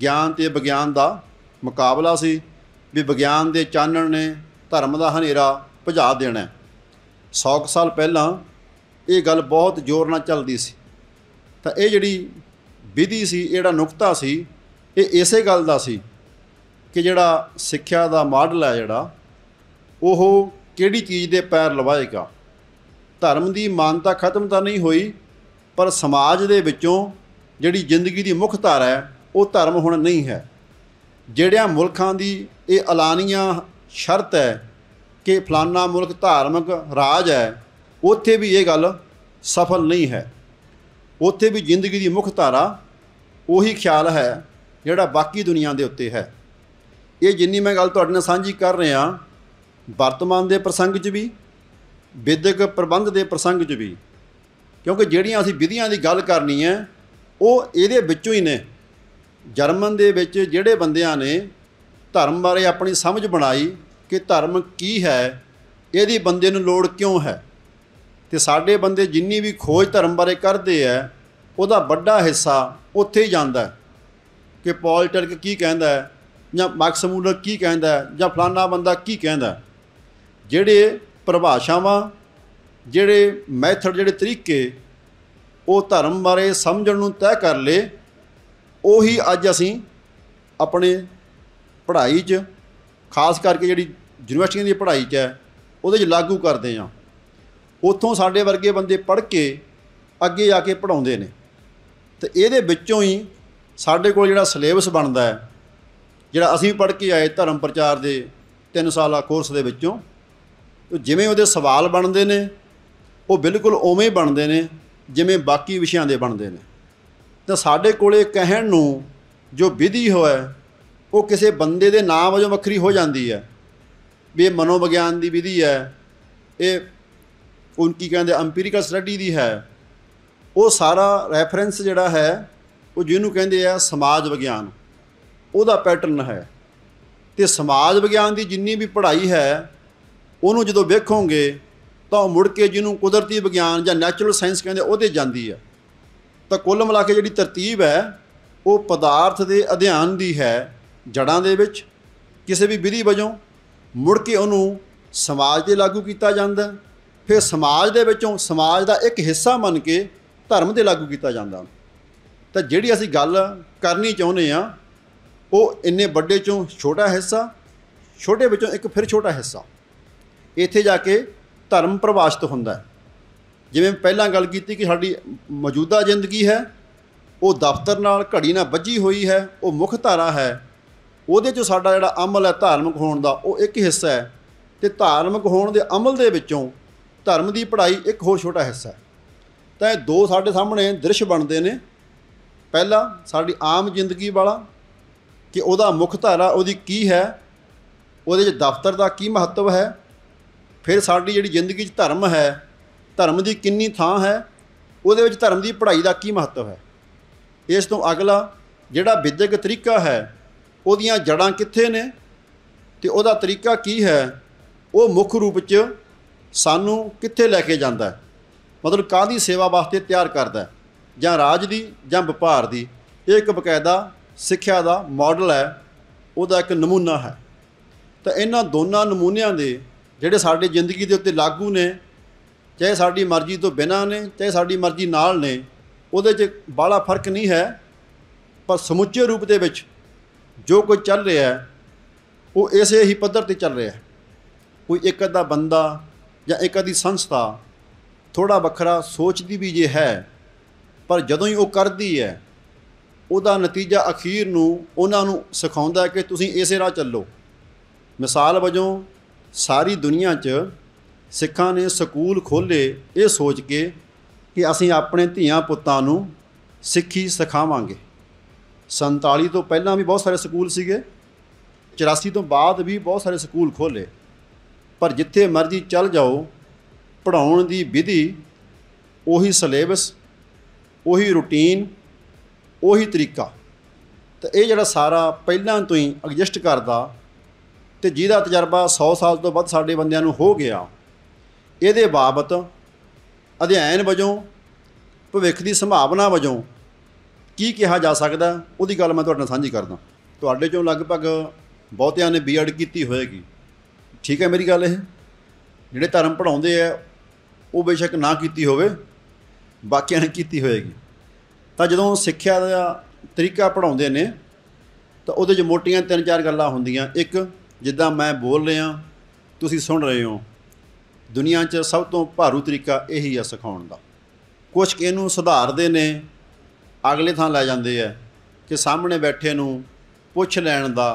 ਗਿਆਨ ਤੇ ਵਿਗਿਆਨ ਦਾ ਮੁਕਾਬਲਾ ਸੀ ਵੀ ਵਿਗਿਆਨ ਦੇ ਚਾਨਣ ਨੇ ਧਰਮ ਦਾ ਹਨੇਰਾ ਭਜਾ ਦੇਣਾ 100 ਸਾਲ ਪਹਿਲਾਂ ਇਹ ਗੱਲ ਬਹੁਤ ਜ਼ੋਰ ਨਾਲ ਚੱਲਦੀ ਸੀ ਤਾਂ ਇਹ ਜਿਹੜੀ ਵਿਧੀ ਸੀ ਜਿਹੜਾ ਨੁਕਤਾ ਸੀ ਇਹ ਇਸੇ ਗੱਲ ਦਾ ਸੀ ਕਿ ਜਿਹੜਾ ਸਿੱਖਿਆ ਦਾ ਮਾਡਲ ਹੈ ਜਿਹੜਾ ਉਹ ਕਿਹੜੀ ਚੀਜ਼ ਦੇ ਪੈਰ ਲਵਾਏਗਾ ਧਰਮ ਦੀ ਮਾਨਤਾ ਖਤਮ ਤਾਂ ਨਹੀਂ ਹੋਈ ਪਰ ਸਮਾਜ ਦੇ ਵਿੱਚੋਂ ਜਿਹੜੀ ਜ਼ਿੰਦਗੀ ਦੀ ਮੁੱਖ ਧਾਰਾ ਹੈ ਉਹ ਧਰਮ ਹੁਣ ਨਹੀਂ ਹੈ ਜਿਹੜਿਆਂ ਮੁਲਕਾਂ ਦੀ ਇਹ ਐਲਾਨੀਆਂ ਸ਼ਰਤ ਹੈ ਕਿ ਫਲਾਨਾ ਮੁਲਕ ਧਾਰਮਿਕ ਰਾਜ ਹੈ ਉੱਥੇ ਵੀ ਇਹ ਗੱਲ ਸਫਲ ਨਹੀਂ ਹੈ ਉੱਥੇ ਵੀ ਜ਼ਿੰਦਗੀ ਦੀ ਮੁੱਖ ਧਾਰਾ ਉਹੀ ਖਿਆਲ ਹੈ ਜਿਹੜਾ ਬਾਕੀ ਦੁਨੀਆ ਦੇ ਉੱਤੇ ਹੈ ਇਹ ਜਿੰਨੀ ਮੈਂ ਗੱਲ ਤੁਹਾਡੇ ਨਾਲ ਸਾਂਝੀ ਕਰ ਰਿਹਾ ਵਰਤਮਾਨ ਦੇ ਪ੍ਰਸੰਗ 'ਚ ਵੀ ਵਿਦਿਅਕ ਪ੍ਰਬੰਧ ਦੇ ਪ੍ਰਸੰਗ 'ਚ ਵੀ ਕਿਉਂਕਿ ਜਿਹੜੀਆਂ ਅਸੀਂ ਵਿਧੀਆਂ ਦੀ ਗੱਲ ਕਰਨੀ ਹੈ ਉਹ ਇਹਦੇ ਵਿੱਚੋਂ ਹੀ ਨੇ ਜਰਮਨ ਦੇ ਵਿੱਚ ਜਿਹੜੇ ਬੰਦਿਆਂ ਨੇ ਧਰਮ ਬਾਰੇ ਆਪਣੀ ਸਮਝ ਬਣਾਈ ਕਿ ਧਰਮ ਕੀ ਹੈ ਇਹਦੀ ਬੰਦੇ ਨੂੰ ਲੋੜ ਕਿਉਂ ਹੈ ਤੇ ਸਾਡੇ ਬੰਦੇ ਜਿੰਨੀ ਵੀ ਖੋਜ ਧਰਮ ਬਾਰੇ ਕਰਦੇ ਆ ਉਹਦਾ ਵੱਡਾ ਹਿੱਸਾ ਉੱਥੇ ਜਾਂਦਾ ਕਿ ਪੌਲ ਟਰਕ ਕੀ ਕਹਿੰਦਾ ਜਾਂ ਮਾਕਸ ਮੂਲਰ ਕੀ ਕਹਿੰਦਾ ਜਾਂ ਫਲਾਨਾ ਬੰਦਾ ਕੀ ਕਹਿੰਦਾ ਜਿਹੜੇ ਪਰਿਭਾਸ਼ਾਵਾਂ ਜਿਹੜੇ ਮੈਥਡ ਜਿਹੜੇ ਤਰੀਕੇ ਉਹ ਧਰਮ ਬਾਰੇ ਸਮਝਣ ਨੂੰ ਤੈਅ ਕਰ ਲੇ ਉਹੀ ਅੱਜ ਅਸੀਂ ਆਪਣੇ ਪੜ੍ਹਾਈ 'ਚ ਖਾਸ ਕਰਕੇ ਜਿਹੜੀ ਯੂਨੀਵਰਸਿਟੀਆਂ ਦੀ ਪੜ੍ਹਾਈ 'ਚ ਹੈ ਉਹਦੇ 'ਚ ਲਾਗੂ ਕਰਦੇ ਆ ਉੱਥੋਂ ਸਾਡੇ ਵਰਗੇ ਬੰਦੇ ਪੜ੍ਹ ਕੇ ਅੱਗੇ ਜਾ ਕੇ ਪੜਾਉਂਦੇ ਨੇ ਤੇ ਇਹਦੇ ਵਿੱਚੋਂ ਹੀ ਸਾਡੇ ਕੋਲ ਜਿਹੜਾ ਸਿਲੇਬਸ ਬਣਦਾ ਹੈ ਜਿਹੜਾ ਅਸੀਂ ਪੜ੍ਹ ਕੇ ਆਏ ਧਰਮ ਪ੍ਰਚਾਰ ਦੇ 3 ਸਾਲਾ ਕੋਰਸ ਦੇ ਵਿੱਚੋਂ ਜਿਵੇਂ ਉਹਦੇ ਸਵਾਲ ਬਣਦੇ ਨੇ ਉਹ ਬਿਲਕੁਲ ਉਵੇਂ ਹੀ ਬਣਦੇ ਨੇ ਜਿਵੇਂ ਬਾਕੀ ਵਿਸ਼ਿਆਂ ਦੇ ਬਣਦੇ ਨੇ ਤਾਂ ਸਾਡੇ ਕੋਲੇ ਕਹਿਣ ਨੂੰ ਜੋ ਵਿਧੀ ਹੋਇਆ ਉਹ ਕਿਸੇ ਬੰਦੇ ਦੇ ਨਾਮ ਵਜੋਂ ਵੱਖਰੀ ਹੋ ਜਾਂਦੀ ਹੈ ਵੀ ਇਹ ਮਨੋਵਿਗਿਆਨ ਦੀ ਵਿਧੀ ਹੈ ਇਹ ਉਨਕੀ ਕਹਿੰਦੇ ਐਮਪੀਰੀਕਲ ਸਟੱਡੀ ਦੀ ਹੈ ਉਹ ਸਾਰਾ ਰੈਫਰੈਂਸ ਜਿਹੜਾ ਹੈ ਉਹ ਜਿਹਨੂੰ ਕਹਿੰਦੇ ਆ ਸਮਾਜ ਵਿਗਿਆਨ ਉਹਦਾ ਪੈਟਰਨ ਹੈ ਤੇ ਸਮਾਜ ਵਿਗਿਆਨ ਦੀ ਜਿੰਨੀ ਵੀ ਪੜ੍ਹਾਈ ਹੈ ਉਹਨੂੰ ਜਦੋਂ ਵੇਖੋਗੇ ਤਾਂ ਮੁੜ ਕੇ ਜਿਹਨੂੰ ਕੁਦਰਤੀ ਵਿਗਿਆਨ ਜਾਂ ਨੈਚੁਰਲ ਸਾਇੰਸ ਕਹਿੰਦੇ ਉਹਦੇ ਜਾਂਦੀ ਆ ਤਾਂ ਕੁੱਲ ਮਿਲਾ ਕੇ ਜਿਹੜੀ ਤਰਤੀਬ ਹੈ ਉਹ ਪਦਾਰਥ ਦੇ ਅਧਿਐਨ ਦੀ ਹੈ ਜੜਾਂ ਦੇ ਵਿੱਚ ਕਿਸੇ ਵੀ ਵਿਧੀ ਵਜੋਂ ਮੁੜ ਕੇ ਉਹਨੂੰ ਸਮਾਜ ਦੇ ਲਾਗੂ ਕੀਤਾ ਜਾਂਦਾ ਫਿਰ ਸਮਾਜ ਦੇ ਵਿੱਚੋਂ ਸਮਾਜ ਦਾ ਇੱਕ ਹਿੱਸਾ ਮੰਨ ਕੇ ਧਰਮ ਦੇ ਲਾਗੂ ਕੀਤਾ ਜਾਂਦਾ ਤਾਂ ਜਿਹੜੀ ਅਸੀਂ ਗੱਲ ਕਰਨੀ ਚਾਹੁੰਦੇ ਆ ਉਹ ਇੰਨੇ ਵੱਡੇ ਚੋਂ ਛੋਟਾ ਹਿੱਸਾ ਛੋਟੇ ਵਿੱਚੋਂ ਇੱਕ ਫਿਰ ਛੋਟਾ ਹਿੱਸਾ ਇੱਥੇ ਜਾ ਕੇ ਧਰਮ ਪ੍ਰਵਾਸ਼ਿਤ ਹੁੰਦਾ ਹੈ ਜਿਵੇਂ ਪਹਿਲਾਂ ਗੱਲ ਕੀਤੀ ਕਿ ਸਾਡੀ ਮੌਜੂਦਾ ਜ਼ਿੰਦਗੀ ਹੈ ਉਹ ਦਫ਼ਤਰ ਨਾਲ ਘੜੀ ਨਾਲ ਵੱਜੀ ਹੋਈ ਹੈ ਉਹ ਮੁੱਖ ਧਾਰਾ ਹੈ ਉਹਦੇ ਚੋਂ ਸਾਡਾ ਜਿਹੜਾ ਅਮਲ ਹੈ ਧਾਰਮਿਕ ਹੋਣ ਦਾ ਉਹ ਇੱਕ ਹਿੱਸਾ ਹੈ ਤੇ ਧਾਰਮਿਕ ਹੋਣ ਦੇ ਅਮਲ ਦੇ ਵਿੱਚੋਂ ਧਰਮ ਦੀ ਪੜ੍ਹਾਈ ਇੱਕ ਹੋਰ ਛੋਟਾ ਹਿੱਸਾ ਹੈ ਤਾਂ ਇਹ ਦੋ ਸਾਡੇ ਸਾਹਮਣੇ ਦ੍ਰਿਸ਼ ਬਣਦੇ ਨੇ ਪਹਿਲਾ ਸਾਡੀ ਆਮ ਜ਼ਿੰਦਗੀ ਵਾਲਾ ਕਿ ਉਹਦਾ ਮੁੱਖ ਧਾਰਾ ਉਹਦੀ ਕੀ ਹੈ ਉਹਦੇ ਵਿੱਚ ਦਫ਼ਤਰ ਦਾ ਕੀ ਮਹੱਤਵ ਹੈ ਫਿਰ ਸਾਡੀ ਜਿਹੜੀ ਜ਼ਿੰਦਗੀ 'ਚ ਧਰਮ ਹੈ ਧਰਮ ਦੀ ਕਿੰਨੀ ਥਾਂ ਹੈ ਉਹਦੇ ਵਿੱਚ ਧਰਮ ਦੀ ਪੜ੍ਹਾਈ ਦਾ ਕੀ ਮਹੱਤਵ ਹੈ ਇਸ ਤੋਂ ਅਗਲਾ ਜਿਹੜਾ ਵਿਦਿਅਕ ਤਰੀਕਾ ਹੈ ਉਹਦੀਆਂ ਜੜਾਂ ਕਿੱਥੇ ਨੇ ਤੇ ਉਹਦਾ ਤਰੀਕਾ ਕੀ ਹੈ ਉਹ ਮੁੱਖ ਰੂਪ 'ਚ ਸਾਨੂੰ ਕਿੱਥੇ ਲੈ ਕੇ ਜਾਂਦਾ ਹੈ ਮਤਲਬ ਕਾਦੀ ਸੇਵਾ ਵਾਸਤੇ ਤਿਆਰ ਕਰਦਾ ਹੈ ਜਾਂ ਰਾਜ ਦੀ ਜਾਂ ਵਪਾਰ ਦੀ ਇਹ ਇੱਕ ਬਕਾਇਦਾ ਸਿੱਖਿਆ ਦਾ ਮਾਡਲ ਹੈ ਉਹਦਾ ਇੱਕ ਨਮੂਨਾ ਹੈ ਤਾਂ ਇਹਨਾਂ ਦੋਨਾਂ ਨਮੂਨਿਆਂ ਦੇ ਜਿਹੜੇ ਸਾਡੇ ਜ਼ਿੰਦਗੀ ਦੇ ਉੱਤੇ ਲਾਗੂ ਨੇ ਚਾਹੇ ਸਾਡੀ ਮਰਜ਼ੀ ਤੋਂ ਬਿਨਾਂ ਨੇ ਚਾਹੇ ਸਾਡੀ ਮਰਜ਼ੀ ਨਾਲ ਨੇ ਉਹਦੇ 'ਚ ਬਾਲਾ ਫਰਕ ਨਹੀਂ ਹੈ ਪਰ ਸਮੁੱਚੇ ਰੂਪ ਦੇ ਵਿੱਚ ਜੋ ਕੁਝ ਚੱਲ ਰਿਹਾ ਹੈ ਉਹ ਇਸੇ ਹੀ ਪੱਧਰ ਤੇ ਚੱਲ ਰਿਹਾ ਹੈ ਕੋਈ ਇੱਕ ਅੱਧਾ ਬੰਦਾ ਜਾਂ ਇੱਕ ਅੱਧੀ ਸੰਸਥਾ ਥੋੜਾ ਵੱਖਰਾ ਸੋਚਦੀ ਵੀ ਜੇ ਹੈ ਪਰ ਜਦੋਂ ਹੀ ਉਹ ਕਰਦੀ ਹੈ ਉਹਦਾ ਨਤੀਜਾ ਅਖੀਰ ਨੂੰ ਉਹਨਾਂ ਨੂੰ ਸਿਖਾਉਂਦਾ ਕਿ ਤੁਸੀਂ ਇਸੇ ਰਾਹ ਚੱਲੋ ਮਿਸਾਲ ਵਜੋਂ ਸਾਰੀ ਦੁਨੀਆ 'ਚ ਸਿੱਖਾਂ ਨੇ ਸਕੂਲ ਖੋਲੇ ਇਹ ਸੋਚ ਕੇ ਕਿ ਅਸੀਂ ਆਪਣੇ ਧੀਆਂ ਪੁੱਤਾਂ ਨੂੰ ਸਿੱਖੀ ਸਿਖਾਵਾਂਗੇ 47 ਤੋਂ ਪਹਿਲਾਂ ਵੀ ਬਹੁਤ ਸਾਰੇ ਸਕੂਲ ਸੀਗੇ 84 ਤੋਂ ਬਾਅਦ ਵੀ ਬਹੁਤ ਸਾਰੇ ਸਕੂਲ ਖੋਲੇ ਪਰ ਜਿੱਥੇ ਮਰਜ਼ੀ ਚੱਲ ਜਾਓ ਪੜਾਉਣ ਦੀ ਵਿਧੀ ਉਹੀ ਸਿਲੇਬਸ ਉਹੀ ਰੁਟੀਨ ਉਹੀ ਤਰੀਕਾ ਤੇ ਇਹ ਜਿਹੜਾ ਸਾਰਾ ਪਹਿਲਾਂ ਤੋਂ ਹੀ ਐਗਜ਼ਿਸਟ ਕਰਦਾ ਤੇ ਜਿਹਦਾ ਤਜਰਬਾ 100 ਸਾਲ ਤੋਂ ਵੱਧ ਸਾਡੇ ਬੰਦਿਆਂ ਨੂੰ ਹੋ ਗਿਆ ਇਹਦੇ ਬਾਬਤ ਅਧਿਐਨ ਵਜੋਂ ਭਵਿੱਖ ਦੀ ਸੰਭਾਵਨਾ ਵਜੋਂ ਕੀ ਕਿਹਾ ਜਾ ਸਕਦਾ ਉਹਦੀ ਗੱਲ ਮੈਂ ਤੁਹਾਡੇ ਨਾਲ ਸਾਂਝੀ ਕਰਦਾ ਤੁਹਾਡੇ ਚੋਂ ਲਗਭਗ ਬਹੁਤਿਆਂ ਨੇ ਬੀਐਡ ਕੀਤੀ ਹੋਏਗੀ ਠੀਕ ਹੈ ਮੇਰੀ ਗੱਲ ਇਹ ਜਿਹੜੇ ਧਰਮ ਪੜਾਉਂਦੇ ਆ ਉਹ ਬੇਸ਼ੱਕ ਨਾ ਕੀਤੀ ਹੋਵੇ ਬਾਕੀਆਂ ਨੇ ਕੀਤੀ ਹੋਏਗੀ ਤਾਂ ਜਦੋਂ ਸਿੱਖਿਆ ਦਾ ਤਰੀਕਾ ਪੜਾਉਂਦੇ ਨੇ ਤਾਂ ਉਹਦੇ 'ਚ ਮੋਟੀਆਂ ਤਿੰਨ ਚਾਰ ਗੱਲਾਂ ਹੁੰਦੀਆਂ ਇੱਕ ਜਿੱਦਾਂ ਮੈਂ ਬੋਲ ਰਿਹਾ ਤੁਸੀਂ ਸੁਣ ਰਹੇ ਹੋ ਦੁਨੀਆ 'ਚ ਸਭ ਤੋਂ ਭਾਰੂ ਤਰੀਕਾ ਇਹੀ ਆ ਸਿਖਾਉਣ ਦਾ ਕੁਝ ਇਹਨੂੰ ਸੁਧਾਰਦੇ ਨੇ ਅਗਲੇ ਥਾਂ ਲੈ ਜਾਂਦੇ ਆ ਕਿ ਸਾਹਮਣੇ ਬੈਠੇ ਨੂੰ ਪੁੱਛ ਲੈਣ ਦਾ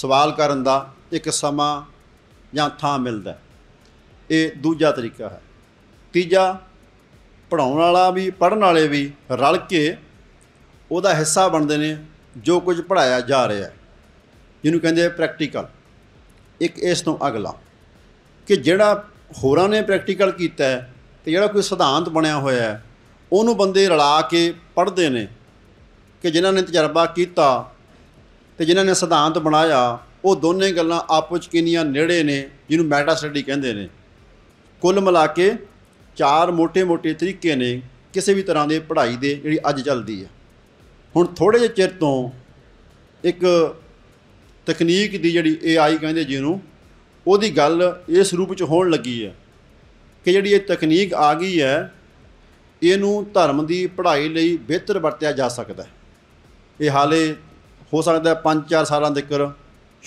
ਸਵਾਲ ਕਰਨ ਦਾ ਇੱਕ ਸਮਾਂ ਜਾਂ ਥਾਂ ਮਿਲਦਾ ਇਹ ਦੂਜਾ ਤਰੀਕਾ ਹੈ ਤੀਜਾ ਪੜਾਉਣ ਵਾਲਾ ਵੀ ਪੜਨ ਵਾਲੇ ਵੀ ਰਲ ਕੇ ਉਹਦਾ ਹਿੱਸਾ ਬਣਦੇ ਨੇ ਜੋ ਕੁਝ ਪੜਾਇਆ ਜਾ ਰਿਹਾ ਹੈ ਜਿਹਨੂੰ ਕਹਿੰਦੇ ਪ੍ਰੈਕਟੀਕਲ ਇੱਕ ਇਸ ਤੋਂ ਅਗਲਾ ਕਿ ਜਿਹੜਾ ਹੋਰਾਂ ਨੇ ਪ੍ਰੈਕਟੀਕਲ ਕੀਤਾ ਤੇ ਜਿਹੜਾ ਕੋਈ ਸਿਧਾਂਤ ਬਣਿਆ ਹੋਇਆ ਹੈ ਉਹਨੂੰ ਬੰਦੇ ਰਲਾ ਕੇ ਪੜ੍ਹਦੇ ਨੇ ਕਿ ਜਿਨ੍ਹਾਂ ਨੇ ਤਜਰਬਾ ਕੀਤਾ ਤੇ ਜਿਨ੍ਹਾਂ ਨੇ ਸਿਧਾਂਤ ਬਣਾਇਆ ਉਹ ਦੋਨੇ ਗੱਲਾਂ ਆਪਸ ਵਿੱਚ ਕਿੰਨੀਆਂ ਨੇੜੇ ਨੇ ਜਿਹਨੂੰ ਮੈਟਾ ਸਟੱਡੀ ਕਹਿੰਦੇ ਨੇ ਕੁੱਲ ਮਿਲਾ ਕੇ ਚਾਰ ਮੋٹے-ਮੋٹے ਤਰੀਕੇ ਨੇ ਕਿਸੇ ਵੀ ਤਰ੍ਹਾਂ ਦੇ ਪੜ੍ਹਾਈ ਦੇ ਜਿਹੜੀ ਅੱਜ ਚੱਲਦੀ ਹੈ ਹੁਣ ਥੋੜੇ ਜਿਹੇ ਚਿਰ ਤੋਂ ਇੱਕ ਤਕਨੀਕ ਦੀ ਜਿਹੜੀ AI ਕਹਿੰਦੇ ਜਿਹਨੂੰ ਉਹਦੀ ਗੱਲ ਇਸ ਰੂਪ ਵਿੱਚ ਹੋਣ ਲੱਗੀ ਹੈ ਕਿ ਜਿਹੜੀ ਇਹ ਤਕਨੀਕ ਆ ਗਈ ਹੈ ਇਹਨੂੰ ਧਰਮ ਦੀ ਪੜ੍ਹਾਈ ਲਈ ਬਿਹਤਰ ਵਰਤਿਆ ਜਾ ਸਕਦਾ ਹੈ ਇਹ ਹਾਲੇ ਹੋ ਸਕਦਾ ਹੈ 5-4 ਸਾਲਾਂ ਤੱਕ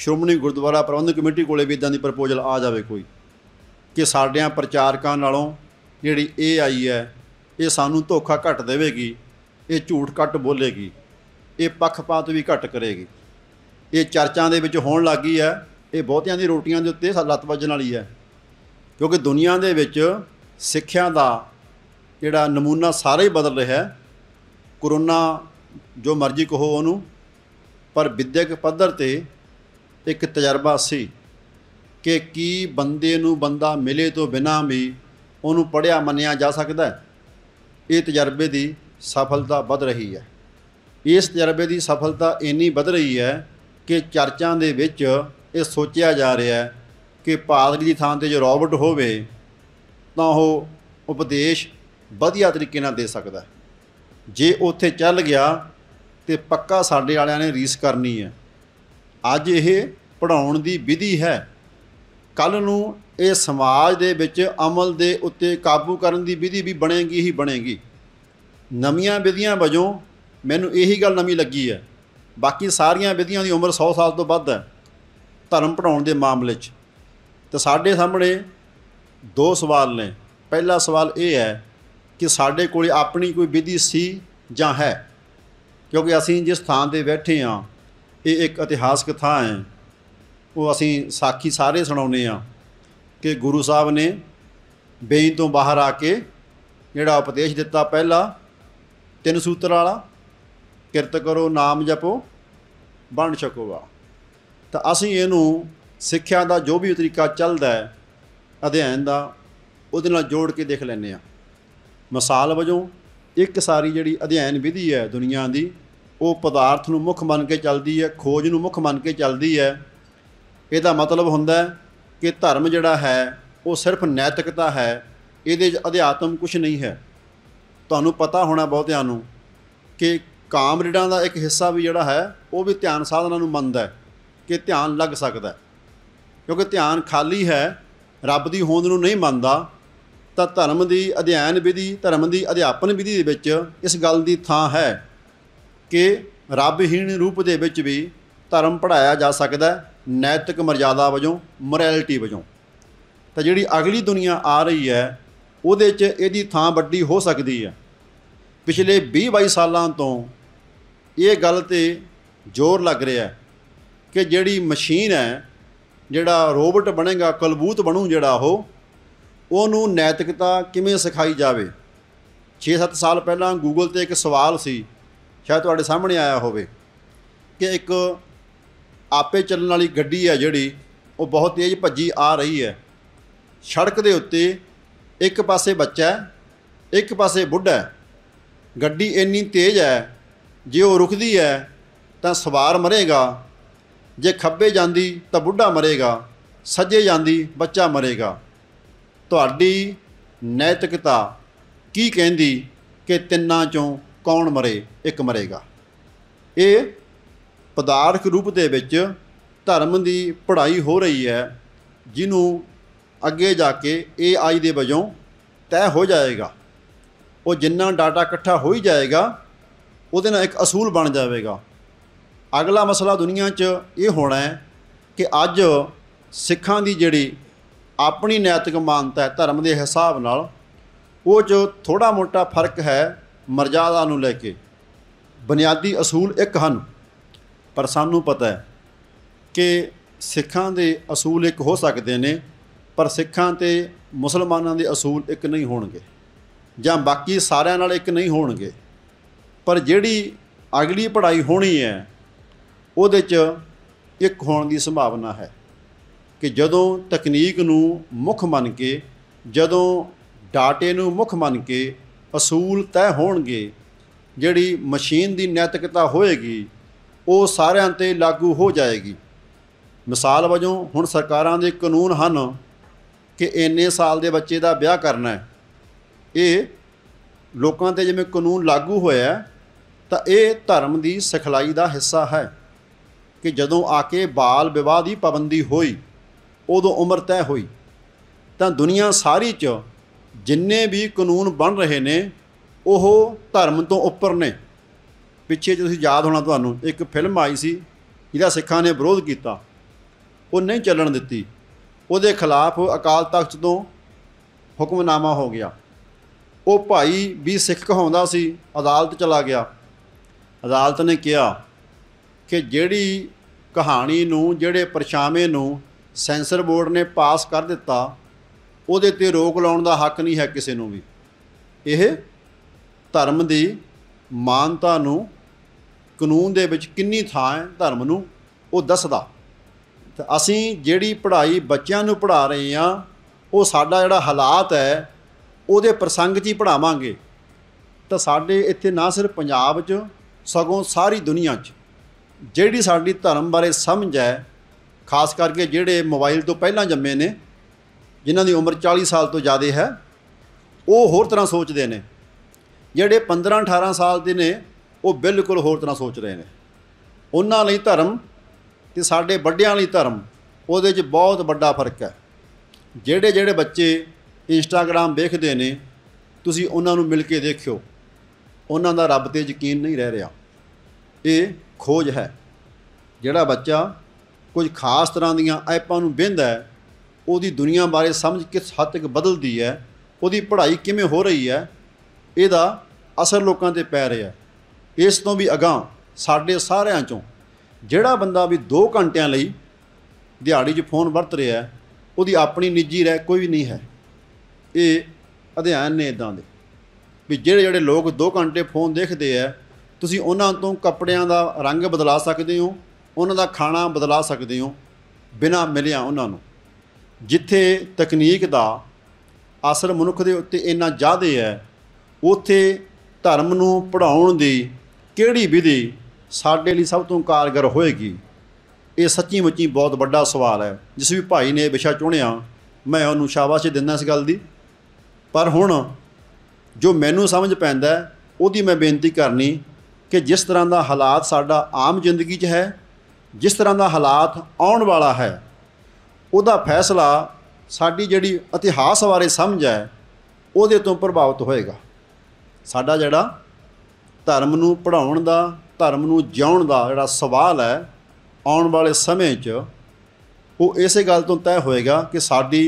ਸ਼੍ਰੋਮਣੀ ਗੁਰਦੁਆਰਾ ਪ੍ਰਬੰਧਕ ਕਮੇਟੀ ਕੋਲੇ ਵੀ ਇਦਾਂ ਦੀ ਪ੍ਰਪੋਜ਼ਲ ਆ ਜਾਵੇ ਕੋਈ ਕਿ ਸਾਡਿਆਂ ਪ੍ਰਚਾਰਕਾਂ ਨਾਲੋਂ ਜਿਹੜੀ ਇਹ ਆਈ ਹੈ ਇਹ ਸਾਨੂੰ ਧੋਖਾ ਘੱਟ ਦੇਵੇਗੀ ਇਹ ਝੂਠ ਘੱਟ ਬੋਲੇਗੀ ਇਹ ਪੱਖਪਾਤ ਵੀ ਘੱਟ ਕਰੇਗੀ ਇਹ ਚਰਚਾਂ ਦੇ ਵਿੱਚ ਹੋਣ ਲੱਗੀ ਹੈ ਇਹ ਬਹੁਤਿਆਂ ਦੀ ਰੋਟੀਆਂ ਦੇ ਉੱਤੇ ਲੱਤ ਵੱਜਣ ਵਾਲੀ ਹੈ ਕਿਉਂਕਿ ਦੁਨੀਆ ਦੇ ਵਿੱਚ ਸਿੱਖਿਆ ਦਾ ਜਿਹੜਾ ਨਮੂਨਾ ਸਾਰਾ ਹੀ ਬਦਲ ਰਿਹਾ ਹੈ ਕਰੋਨਾ ਜੋ ਮਰਜ਼ੀ ਕਹੋ ਉਹਨੂੰ ਪਰ ਵਿਦਿਅਕ ਪੱਧਰ ਤੇ ਇੱਕ ਤਜਰਬਾ ਸੀ ਕਿ ਕੀ ਬੰਦੇ ਨੂੰ ਬੰਦਾ ਮਿਲੇ ਤੋਂ ਬਿਨਾ ਵੀ ਉਹਨੂੰ ਪੜਿਆ ਮੰਨਿਆ ਜਾ ਸਕਦਾ ਹੈ ਇਹ ਤਜਰਬੇ ਦੀ ਸਫਲਤਾ ਵੱਧ ਰਹੀ ਹੈ ਇਸ ਤਜਰਬੇ ਦੀ ਸਫਲਤਾ ਇੰਨੀ ਵੱਧ ਰਹੀ ਹੈ ਕਿ ਚਰਚਾਂ ਦੇ ਵਿੱਚ ਇਹ ਸੋਚਿਆ ਜਾ ਰਿਹਾ ਹੈ ਕਿ ਪਾਦਰੀ ਦੀ ਥਾਂ ਤੇ ਜੇ ਰੋਬਰਟ ਹੋਵੇ ਤਾਂ ਉਹ ਉਪਦੇਸ਼ ਵਧੀਆ ਤਰੀਕੇ ਨਾਲ ਦੇ ਸਕਦਾ ਜੇ ਉੱਥੇ ਚੱਲ ਗਿਆ ਤੇ ਪੱਕਾ ਸਾਡੇ ਵਾਲਿਆਂ ਨੇ ਰੀਸ ਕਰਨੀ ਹੈ ਅੱਜ ਇਹ ਪੜਾਉਣ ਦੀ ਵਿਧੀ ਹੈ ਕੱਲ ਨੂੰ ਇਹ ਸਮਾਜ ਦੇ ਵਿੱਚ ਅਮਲ ਦੇ ਉੱਤੇ ਕਾਬੂ ਕਰਨ ਦੀ ਵਿਧੀ ਵੀ ਬਣੇਗੀ ਹੀ ਬਣੇਗੀ ਨਵੀਆਂ ਵਿਧੀਆਂ ਵਜੋਂ ਮੈਨੂੰ ਇਹੀ ਗੱਲ ਨਵੀਂ ਲੱਗੀ ਹੈ ਬਾਕੀ ਸਾਰੀਆਂ ਵਿਧੀਆਂ ਦੀ ਉਮਰ 100 ਸਾਲ ਤੋਂ ਵੱਧ ਹੈ ਧਰਮ ਪੜਾਉਣ ਦੇ ਮਾਮਲੇ 'ਚ ਤਾਂ ਸਾਡੇ ਸਾਹਮਣੇ ਦੋ ਸਵਾਲ ਨੇ ਪਹਿਲਾ ਸਵਾਲ ਇਹ ਹੈ ਕਿ ਸਾਡੇ ਕੋਲ ਆਪਣੀ ਕੋਈ ਵਿਧੀ ਸੀ ਜਾਂ ਹੈ ਕਿਉਂਕਿ ਅਸੀਂ ਜਿਸ ਥਾਂ ਤੇ ਬੈਠੇ ਆ ਇਹ ਇੱਕ ਇਤਿਹਾਸਕ ਥਾਂ ਹੈ ਉਹ ਅਸੀਂ ਸਾਖੀ ਸਾਰੇ ਸੁਣਾਉਨੇ ਆ ਕਿ ਗੁਰੂ ਸਾਹਿਬ ਨੇ ਬੇਈ ਤੋਂ ਬਾਹਰ ਆ ਕੇ ਜਿਹੜਾ ਉਪਦੇਸ਼ ਦਿੱਤਾ ਪਹਿਲਾ ਤਿੰਨ ਸੂਤਰ ਵਾਲਾ ਕਿਰਤ ਕਰੋ ਨਾਮ ਜਪੋ ਬਣ ਛਕੋਵਾ ਤਾਂ ਅਸੀਂ ਇਹਨੂੰ ਸਿੱਖਿਆ ਦਾ ਜੋ ਵੀ ਤਰੀਕਾ ਚੱਲਦਾ ਹੈ ਅਧਿਐਨ ਦਾ ਉਹਦੇ ਨਾਲ ਜੋੜ ਕੇ ਦੇਖ ਲੈਂਦੇ ਆ ਮਿਸਾਲ ਵਜੋਂ ਇੱਕ ਸਾਰੀ ਜਿਹੜੀ ਅਧਿਐਨ ਵਿਧੀ ਹੈ ਦੁਨੀਆ ਦੀ ਉਹ ਪਦਾਰਥ ਨੂੰ ਮੁੱਖ ਮੰਨ ਕੇ ਚੱਲਦੀ ਹੈ ਖੋਜ ਨੂੰ ਮੁੱਖ ਮੰਨ ਕੇ ਚੱਲਦੀ ਹੈ ਇਹਦਾ ਮਤਲਬ ਹੁੰਦਾ ਹੈ ਕਿ ਧਰਮ ਜਿਹੜਾ ਹੈ ਉਹ ਸਿਰਫ ਨੈਤਿਕਤਾ ਹੈ ਇਹਦੇ ਵਿੱਚ ਅਧਿਆਤਮ ਕੁਝ ਨਹੀਂ ਹੈ ਤੁਹਾਨੂੰ ਪਤਾ ਹੋਣਾ ਬਹੁਤਿਆਂ ਨੂੰ ਕਿ ਕਾਮਰੇਡਾਂ ਦਾ ਇੱਕ ਹਿੱਸਾ ਵੀ ਜਿਹੜਾ ਹੈ ਉਹ ਵੀ ਧਿਆਨ ਸਾਧਨਾ ਨੂੰ ਮੰਨਦਾ ਹੈ ਕਿ ਧਿਆਨ ਲੱਗ ਸਕਦਾ ਕਿਉਂਕਿ ਧਿਆਨ ਖਾਲੀ ਹੈ ਰੱਬ ਦੀ ਹੋਂਦ ਨੂੰ ਨਹੀਂ ਮੰਨਦਾ ਤਾਂ ਧਰਮ ਦੀ ਅਧਿਐਨ ਵਿਧੀ ਧਰਮ ਦੀ ਅਧਿਆਪਨ ਵਿਧੀ ਦੇ ਵਿੱਚ ਇਸ ਗੱਲ ਦੀ ਥਾਂ ਹੈ ਕਿ ਰੱਬਹੀਣ ਰੂਪ ਦੇ ਵਿੱਚ ਵੀ ਧਰਮ ਪੜਾਇਆ ਜਾ ਸਕਦਾ ਨੈਤਿਕ ਮਰਜ਼ਾਦਾ ਵਜੋਂ ਮੋਰੈਲਿਟੀ ਵਜੋਂ ਤਾਂ ਜਿਹੜੀ ਅਗਲੀ ਦੁਨੀਆ ਆ ਰਹੀ ਹੈ ਉਹਦੇ 'ਚ ਇਹਦੀ ਥਾਂ ਵੱਡੀ ਹੋ ਸਕਦੀ ਹੈ ਪਿਛਲੇ 20-22 ਸਾਲਾਂ ਤੋਂ ਇਹ ਗੱਲ ਤੇ ਜ਼ੋਰ ਲੱਗ ਰਿਹਾ ਹੈ ਕਿ ਜਿਹੜੀ ਮਸ਼ੀਨ ਹੈ ਜਿਹੜਾ ਰੋਬੋਟ ਬਣੇਗਾ ਕਲਬੂਤ ਬਣੂ ਜਿਹੜਾ ਉਹ ਉਹਨੂੰ ਨੈਤਿਕਤਾ ਕਿਵੇਂ ਸਿਖਾਈ ਜਾਵੇ 6-7 ਸਾਲ ਪਹਿਲਾਂ ਗੂਗਲ ਤੇ ਇੱਕ ਸਵਾਲ ਸੀ ਸ਼ਾਇਦ ਤੁਹਾਡੇ ਸਾਹਮਣੇ ਆਇਆ ਹੋਵੇ ਕਿ ਇੱਕ ਆਪੇ ਚੱਲਣ ਵਾਲੀ ਗੱਡੀ ਹੈ ਜਿਹੜੀ ਉਹ ਬਹੁਤ ਤੇਜ਼ ਭੱਜੀ ਆ ਰਹੀ ਹੈ ਸੜਕ ਦੇ ਉੱਤੇ ਇੱਕ ਪਾਸੇ ਬੱਚਾ ਹੈ ਇੱਕ ਪਾਸੇ ਬੁੱਢਾ ਹੈ ਗੱਡੀ ਇੰਨੀ ਤੇਜ਼ ਹੈ ਜੇ ਉਹ ਰੁਕਦੀ ਹੈ ਤਾਂ ਸਵਾਰ ਮਰੇਗਾ ਜੇ ਖੱਬੇ ਜਾਂਦੀ ਤਾਂ ਬੁੱਢਾ ਮਰੇਗਾ ਸੱਜੇ ਜਾਂਦੀ ਬੱਚਾ ਮਰੇਗਾ ਤੁਹਾਡੀ ਨੈਤਿਕਤਾ ਕੀ ਕਹਿੰਦੀ ਕਿ ਤਿੰਨਾਂ ਚੋਂ ਕੌਣ ਮਰੇ ਇੱਕ ਮਰੇਗਾ ਇਹ ਪਦਾਰਥ ਰੂਪ ਦੇ ਵਿੱਚ ਧਰਮ ਦੀ ਪੜ੍ਹਾਈ ਹੋ ਰਹੀ ਹੈ ਜਿਹਨੂੰ ਅੱਗੇ ਜਾ ਕੇ ਏਆਈ ਦੇ ਵਜੋਂ ਤੈਅ ਹੋ ਜਾਏਗਾ ਉਹ ਜਿੰਨਾ ਡਾਟਾ ਇਕੱਠਾ ਹੋ ਹੀ ਜਾਏਗਾ ਉਹਦੇ ਨਾਲ ਇੱਕ ਅਸੂਲ ਬਣ ਜਾਵੇਗਾ ਅਗਲਾ ਮਸਲਾ ਦੁਨੀਆ 'ਚ ਇਹ ਹੋਣਾ ਹੈ ਕਿ ਅੱਜ ਸਿੱਖਾਂ ਦੀ ਜਿਹੜੀ ਆਪਣੀ ਨੈਤਿਕ ਮਾਨਤਾ ਹੈ ਧਰਮ ਦੇ ਹਿਸਾਬ ਨਾਲ ਉਹ ਜੋ ਥੋੜਾ ਮੋਟਾ ਫਰਕ ਹੈ ਮਰਜ਼ਾਦਾ ਨੂੰ ਲੈ ਕੇ ਬੁਨਿਆਦੀ ਅਸੂਲ ਇੱਕ ਹਨ ਪਰ ਸਾਨੂੰ ਪਤਾ ਹੈ ਕਿ ਸਿੱਖਾਂ ਦੇ ਅਸੂਲ ਇੱਕ ਹੋ ਸਕਦੇ ਨੇ ਪਰ ਸਿੱਖਾਂ ਤੇ ਮੁਸਲਮਾਨਾਂ ਦੇ ਅਸੂਲ ਇੱਕ ਨਹੀਂ ਹੋਣਗੇ ਜਾਂ ਬਾਕੀ ਸਾਰਿਆਂ ਨਾਲ ਇੱਕ ਨਹੀਂ ਹੋਣਗੇ ਪਰ ਜਿਹੜੀ ਅਗਲੀ ਪੜਾਈ ਹੋਣੀ ਹੈ ਉਹਦੇ 'ਚ ਇੱਕ ਹੋਣ ਦੀ ਸੰਭਾਵਨਾ ਹੈ ਕਿ ਜਦੋਂ ਤਕਨੀਕ ਨੂੰ ਮੁੱਖ ਮੰਨ ਕੇ ਜਦੋਂ ਡਾਟੇ ਨੂੰ ਮੁੱਖ ਮੰਨ ਕੇ ਅਸੂਲ ਤੈਅ ਹੋਣਗੇ ਜਿਹੜੀ ਮਸ਼ੀਨ ਦੀ ਨੈਤਿਕਤਾ ਹੋਏਗੀ ਉਹ ਸਾਰਿਆਂ ਤੇ ਲਾਗੂ ਹੋ ਜਾਏਗੀ ਮਿਸਾਲ ਵਜੋਂ ਹੁਣ ਸਰਕਾਰਾਂ ਦੇ ਕਾਨੂੰਨ ਹਨ ਕਿ ਇੰਨੇ ਸਾਲ ਦੇ ਬੱਚੇ ਦਾ ਵਿਆਹ ਕਰਨਾ ਹੈ ਇਹ ਲੋਕਾਂ ਤੇ ਜਿਵੇਂ ਕਾਨੂੰਨ ਲਾਗੂ ਹੋਇਆ ਤਾਂ ਇਹ ਧਰਮ ਦੀ ਸਿਖਲਾਈ ਦਾ ਹਿੱਸਾ ਹੈ ਕਿ ਜਦੋਂ ਆ ਕੇ ਬਾਲ ਵਿਵਾਹ ਦੀ ਪਾਬੰਦੀ ਹੋਈ ਉਦੋਂ ਉਮਰ ਤੈਅ ਹੋਈ ਤਾਂ ਦੁਨੀਆ ਸਾਰੀ 'ਚ ਜਿੰਨੇ ਵੀ ਕਾਨੂੰਨ ਬਣ ਰਹੇ ਨੇ ਉਹ ਧਰਮ ਤੋਂ ਉੱਪਰ ਨੇ ਪਿੱਛੇ ਜੇ ਤੁਸੀਂ ਯਾਦ ਹੋਣਾ ਤੁਹਾਨੂੰ ਇੱਕ ਫਿਲਮ ਆਈ ਸੀ ਜਿਹਦਾ ਸਿੱਖਾਂ ਨੇ ਵਿਰੋਧ ਕੀਤਾ ਉਹ ਨਹੀਂ ਚੱਲਣ ਦਿੱਤੀ ਉਹਦੇ ਖਿਲਾਫ ਅਕਾਲ ਤਖਤ ਤੋਂ ਹੁਕਮਨਾਮਾ ਹੋ ਗਿਆ ਉਹ ਭਾਈ ਵੀ ਸਿੱਖ ਕਹਾਉਂਦਾ ਸੀ ਅਦਾਲਤ ਚਲਾ ਗਿਆ ਅਦਾਲਤ ਨੇ ਕਿਹਾ ਕਿ ਜਿਹੜੀ ਕਹਾਣੀ ਨੂੰ ਜਿਹੜੇ ਪਰਛਾਵੇਂ ਨੂੰ ਸੈਂਸਰ ਬੋਰਡ ਨੇ ਪਾਸ ਕਰ ਦਿੱਤਾ ਉਹਦੇ ਤੇ ਰੋਕ ਲਾਉਣ ਦਾ ਹੱਕ ਨਹੀਂ ਹੈ ਕਿਸੇ ਨੂੰ ਵੀ ਇਹ ਧਰਮ ਦੀ ਮਾਨਤਾ ਨੂੰ ਕਾਨੂੰਨ ਦੇ ਵਿੱਚ ਕਿੰਨੀ ਥਾਂ ਹੈ ਧਰਮ ਨੂੰ ਉਹ ਦੱਸਦਾ ਤੇ ਅਸੀਂ ਜਿਹੜੀ ਪੜ੍ਹਾਈ ਬੱਚਿਆਂ ਨੂੰ ਪੜ੍ਹਾ ਰਹੇ ਆ ਉਹ ਸਾਡਾ ਜਿਹੜਾ ਹਾਲਾਤ ਹੈ ਉਹਦੇ ਪ੍ਰਸੰਗ 'ਚ ਹੀ ਪੜਾਵਾਂਗੇ ਤਾਂ ਸਾਡੇ ਇੱਥੇ ਨਾ ਸਿਰਫ ਪੰਜਾਬ 'ਚ ਸਗੋਂ ਸਾਰੀ ਦੁਨੀਆ 'ਚ ਜਿਹੜੀ ਸਾਡੀ ਧਰਮ ਬਾਰੇ ਸਮਝ ਹੈ ਖਾਸ ਕਰਕੇ ਜਿਹੜੇ ਮੋਬਾਈਲ ਤੋਂ ਪਹਿਲਾਂ ਜੰਮੇ ਨੇ ਜਿਨ੍ਹਾਂ ਦੀ ਉਮਰ 40 ਸਾਲ ਤੋਂ ਜ਼ਿਆਦਾ ਹੈ ਉਹ ਹੋਰ ਤਰ੍ਹਾਂ ਸੋਚਦੇ ਨੇ ਜਿਹੜੇ 15 18 ਸਾਲ ਦੇ ਨੇ ਉਹ ਬਿਲਕੁਲ ਹੋਰ ਤਰ੍ਹਾਂ ਸੋਚ ਰਹੇ ਨੇ ਉਹਨਾਂ ਲਈ ਧਰਮ ਤੇ ਸਾਡੇ ਵੱਡਿਆਂ ਲਈ ਧਰਮ ਉਹਦੇ 'ਚ ਬਹੁਤ ਵੱਡਾ ਫਰਕ ਹੈ ਜਿਹੜੇ ਜਿਹੜੇ ਬੱਚੇ ਇੰਸਟਾਗ੍ਰam ਵੇਖਦੇ ਨੇ ਤੁਸੀਂ ਉਹਨਾਂ ਨੂੰ ਮਿਲ ਕੇ ਦੇਖਿਓ ਉਹਨਾਂ ਦਾ ਰੱਬ ਤੇ ਯਕੀਨ ਨਹੀਂ ਰਹਿ ਰਿਹਾ ਇਹ ਖੋਜ ਹੈ ਜਿਹੜਾ ਬੱਚਾ ਕੁਝ ਖਾਸ ਤਰ੍ਹਾਂ ਦੀਆਂ ਐਪਾਂ ਨੂੰ ਵਿੰਦਾ ਹੈ ਉਹਦੀ ਦੁਨੀਆ ਬਾਰੇ ਸਮਝ ਕਿਸ ਹੱਦ ਤੱਕ ਬਦਲਦੀ ਹੈ ਉਹਦੀ ਪੜ੍ਹਾਈ ਕਿਵੇਂ ਹੋ ਰਹੀ ਹੈ ਇਹਦਾ ਅਸਰ ਲੋਕਾਂ ਤੇ ਪੈ ਰਿਹਾ ਇਸ ਤੋਂ ਵੀ ਅਗਾ ਸਾਡੇ ਸਾਰਿਆਂ ਚੋਂ ਜਿਹੜਾ ਬੰਦਾ ਵੀ 2 ਘੰਟਿਆਂ ਲਈ ਦਿਹਾੜੀ 'ਚ ਫੋਨ ਵਰਤ ਰਿਹਾ ਉਹਦੀ ਆਪਣੀ ਨਿੱਜੀ ਰਹਿ ਕੋਈ ਨਹੀਂ ਹੈ ਇਹ ਅਧਿਐਨ ਨੇ ਇਦਾਂ ਦੇ ਵੀ ਜਿਹੜੇ ਜਿਹੜੇ ਲੋਕ 2 ਘੰਟੇ ਫੋਨ ਦੇਖਦੇ ਆ ਤੁਸੀਂ ਉਹਨਾਂ ਤੋਂ ਕੱਪੜਿਆਂ ਦਾ ਰੰਗ ਬਦਲਾ ਸਕਦੇ ਹੋ ਉਹਨਾਂ ਦਾ ਖਾਣਾ ਬਦਲਾ ਸਕਦੇ ਹੋ ਬਿਨਾ ਮਿਲਿਆ ਉਹਨਾਂ ਨੂੰ ਜਿੱਥੇ ਤਕਨੀਕ ਦਾ ਅਸਰ ਮਨੁੱਖ ਦੇ ਉੱਤੇ ਇੰਨਾ ਜ਼ਿਆਦਾ ਹੈ ਉੱਥੇ ਧਰਮ ਨੂੰ ਪੜਾਉਣ ਦੀ ਕਿਹੜੀ ਵਿਧੀ ਸਾਡੇ ਲਈ ਸਭ ਤੋਂ ਕਾਰਗਰ ਹੋਏਗੀ ਇਹ ਸੱਚੀ ਮੁੱਚੀ ਬਹੁਤ ਵੱਡਾ ਸਵਾਲ ਹੈ ਜਿਸ ਵੀ ਭਾਈ ਨੇ ਵਿਸ਼ਾ ਚੁਣਿਆ ਮੈਂ ਉਹਨੂੰ ਸ਼ਾਬਾਸ਼ ਦਿੰਦਾ ਇਸ ਗੱਲ ਦੀ ਪਰ ਹੁਣ ਜੋ ਮੈਨੂੰ ਸਮਝ ਪੈਂਦਾ ਉਹਦੀ ਮੈਂ ਬੇਨਤੀ ਕਰਨੀ ਕਿ ਜਿਸ ਤਰ੍ਹਾਂ ਦਾ ਹਾਲਾਤ ਸਾਡਾ ਆਮ ਜ਼ਿੰਦਗੀ 'ਚ ਹੈ ਜਿਸ ਤਰ੍ਹਾਂ ਦਾ ਹਾਲਾਤ ਆਉਣ ਵਾਲਾ ਹੈ ਉਹਦਾ ਫੈਸਲਾ ਸਾਡੀ ਜਿਹੜੀ ਇਤਿਹਾਸ ਬਾਰੇ ਸਮਝ ਹੈ ਉਹਦੇ ਤੋਂ ਪ੍ਰਭਾਵਿਤ ਹੋਏਗਾ ਸਾਡਾ ਜਿਹੜਾ ਧਰਮ ਨੂੰ ਪੜਾਉਣ ਦਾ ਧਰਮ ਨੂੰ ਜਿਉਣ ਦਾ ਜਿਹੜਾ ਸਵਾਲ ਹੈ ਆਉਣ ਵਾਲੇ ਸਮੇਂ 'ਚ ਉਹ ਇਸੇ ਗੱਲ ਤੋਂ ਤੈਅ ਹੋਏਗਾ ਕਿ ਸਾਡੀ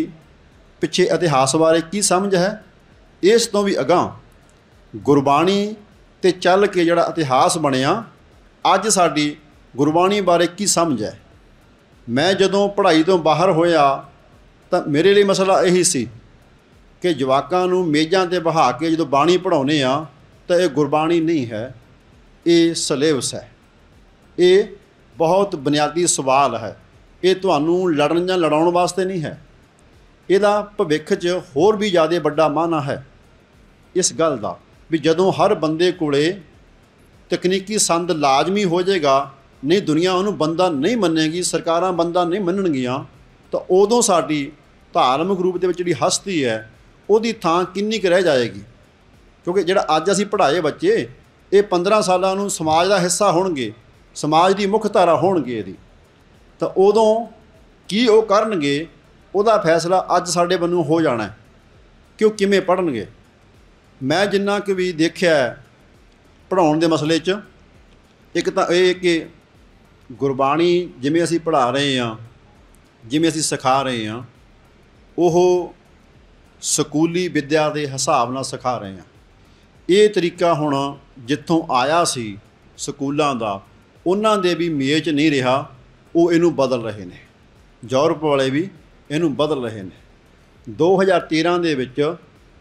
ਪਿੱਛੇ ਇਤਿਹਾਸ ਬਾਰੇ ਕੀ ਸਮਝ ਹੈ ਇਸ ਤੋਂ ਵੀ ਅਗਾਹ ਗੁਰਬਾਣੀ ਤੇ ਚੱਲ ਕੇ ਜਿਹੜਾ ਇਤਿਹਾਸ ਬਣਿਆ ਅੱਜ ਸਾਡੀ ਗੁਰਬਾਣੀ ਬਾਰੇ ਕੀ ਸਮਝ ਹੈ ਮੈਂ ਜਦੋਂ ਪੜ੍ਹਾਈ ਤੋਂ ਬਾਹਰ ਹੋਇਆ ਤਾਂ ਮੇਰੇ ਲਈ ਮਸਲਾ ਇਹੀ ਸੀ ਕਿ ਜਵਾਕਾਂ ਨੂੰ ਮੇਜ਼ਾਂ ਤੇ ਬਹਾ ਕੇ ਜਦੋਂ ਬਾਣੀ ਪੜਾਉਨੇ ਆ ਤਾਂ ਇਹ ਗੁਰਬਾਣੀ ਨਹੀਂ ਹੈ ਇਹ ਸਿਲੇਬਸ ਹੈ ਇਹ ਬਹੁਤ ਬੁਨਿਆਦੀ ਸਵਾਲ ਹੈ ਇਹ ਤੁਹਾਨੂੰ ਲੜਨ ਜਾਂ ਲੜਾਉਣ ਵਾਸਤੇ ਨਹੀਂ ਹੈ ਇਹਦਾ ਭਵਿੱਖ 'ਚ ਹੋਰ ਵੀ ਜ਼ਿਆਦਾ ਵੱਡਾ ਮਾਨਾ ਹੈ ਇਸ ਗੱਲ ਦਾ ਵੀ ਜਦੋਂ ਹਰ ਬੰਦੇ ਕੋਲੇ ਤਕਨੀਕੀ ਸੰਦ ਲਾਜ਼ਮੀ ਹੋ ਜਾਏਗਾ ਨਹੀਂ ਦੁਨੀਆ ਉਹਨੂੰ ਬੰਦਾ ਨਹੀਂ ਮੰਨੇਗੀ ਸਰਕਾਰਾਂ ਬੰਦਾ ਨਹੀਂ ਮੰਨਣਗੀਆਂ ਤਾਂ ਉਦੋਂ ਸਾਡੀ ਧਾਰਮਿਕ ਰੂਪ ਦੇ ਵਿੱਚ ਜਿਹੜੀ ਹਸਤੀ ਹੈ ਉਹਦੀ ਥਾਂ ਕਿੰਨੀ ਕੁ ਰਹਿ ਜਾਏਗੀ ਕਿਉਂਕਿ ਜਿਹੜਾ ਅੱਜ ਅਸੀਂ ਪੜਾਏ ਬੱਚੇ ਇਹ 15 ਸਾਲਾਂ ਨੂੰ ਸਮਾਜ ਦਾ ਹਿੱਸਾ ਹੋਣਗੇ ਸਮਾਜ ਦੀ ਮੁੱਖ ਧਾਰਾ ਹੋਣਗੇ ਇਹਦੀ ਤਾਂ ਉਦੋਂ ਕੀ ਉਹ ਕਰਨਗੇ ਉਹਦਾ ਫੈਸਲਾ ਅੱਜ ਸਾਡੇ ਵੱਲੋਂ ਹੋ ਜਾਣਾ ਕਿ ਉਹ ਕਿਵੇਂ ਪੜਨਗੇ ਮੈਂ ਜਿੰਨਾ ਕੁ ਵੀ ਦੇਖਿਆ ਪੜਾਉਣ ਦੇ ਮਸਲੇ 'ਚ ਇੱਕ ਤਾਂ ਇਹ ਕਿ ਗੁਰਬਾਣੀ ਜਿਵੇਂ ਅਸੀਂ ਪੜਾ ਰਹੇ ਹਾਂ ਜਿਵੇਂ ਅਸੀਂ ਸਿਖਾ ਰਹੇ ਹਾਂ ਉਹ ਸਕੂਲੀ ਵਿਦਿਆ ਦੇ ਹਿਸਾਬ ਨਾਲ ਸਿਖਾ ਰਹੇ ਹਾਂ ਇਹ ਤਰੀਕਾ ਹੁਣ ਜਿੱਥੋਂ ਆਇਆ ਸੀ ਸਕੂਲਾਂ ਦਾ ਉਹਨਾਂ ਦੇ ਵੀ ਮੇਚ ਨਹੀਂ ਰਿਹਾ ਉਹ ਇਹਨੂੰ ਬਦਲ ਰਹੇ ਨੇ ਯੂਰਪ ਵਾਲੇ ਵੀ ਇਹਨੂੰ ਬਦਲ ਰਹੇ ਨੇ 2013 ਦੇ ਵਿੱਚ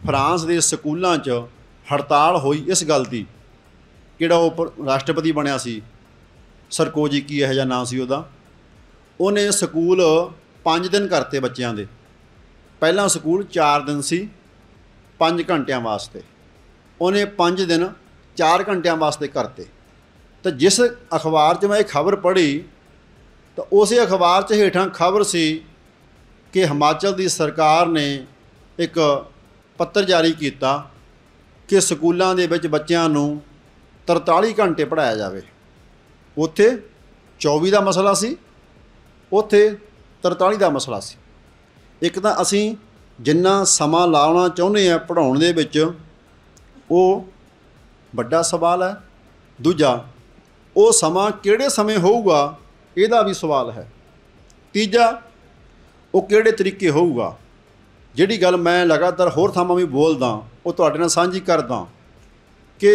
ਫਰਾਂਸ ਦੇ ਸਕੂਲਾਂ 'ਚ ਹੜਤਾਲ ਹੋਈ ਇਸ ਗੱਲ ਦੀ ਕਿਹੜਾ ਉਹ ਰਾਸ਼ਟਰਪਤੀ ਬਣਿਆ ਸੀ ਸਰਕੋਜੀ ਕੀ ਇਹ ਜਿਹਾ ਨਾਂ ਸੀ ਉਹਦਾ ਉਹਨੇ ਸਕੂਲ 5 ਦਿਨ ਕਰਤੇ ਬੱਚਿਆਂ ਦੇ ਪਹਿਲਾਂ ਸਕੂਲ 4 ਦਿਨ ਸੀ 5 ਘੰਟਿਆਂ ਵਾਸਤੇ ਉਹਨੇ 5 ਦਿਨ 4 ਘੰਟਿਆਂ ਵਾਸਤੇ ਕਰਤੇ ਤਾਂ ਜਿਸ ਅਖਬਾਰ 'ਚ ਮੈਂ ਇਹ ਖਬਰ ਪੜ੍ਹੀ ਤਾਂ ਉਸੇ ਅਖਬਾਰ 'ਚ ਹੇਠਾਂ ਖਬਰ ਸੀ ਕਿ ਹਿਮਾਚਲ ਦੀ ਸਰਕਾਰ ਨੇ ਇੱਕ ਪੱਤਰ ਜਾਰੀ ਕੀਤਾ ਕਿ ਸਕੂਲਾਂ ਦੇ ਵਿੱਚ ਬੱਚਿਆਂ ਨੂੰ 43 ਘੰਟੇ ਪੜਾਇਆ ਜਾਵੇ ਉੱਥੇ 24 ਦਾ ਮਸਲਾ ਸੀ ਉੱਥੇ 43 ਦਾ ਮਸਲਾ ਸੀ ਇੱਕ ਤਾਂ ਅਸੀਂ ਜਿੰਨਾ ਸਮਾਂ ਲਾਉਣਾ ਚਾਹੁੰਦੇ ਆ ਪੜਾਉਣ ਦੇ ਵਿੱਚ ਉਹ ਵੱਡਾ ਸਵਾਲ ਹੈ ਦੂਜਾ ਉਹ ਸਮਾਂ ਕਿਹੜੇ ਸਮੇਂ ਹੋਊਗਾ ਇਹਦਾ ਵੀ ਸਵਾਲ ਹੈ ਤੀਜਾ ਉਹ ਕਿਹੜੇ ਤਰੀਕੇ ਹੋਊਗਾ ਜਿਹੜੀ ਗੱਲ ਮੈਂ ਲਗਾਤਾਰ ਹੋਰ ਥਾਵਾਂ ਵੀ ਬੋਲਦਾ ਉਹ ਤੁਹਾਡੇ ਨਾਲ ਸਾਂਝੀ ਕਰਦਾ ਕਿ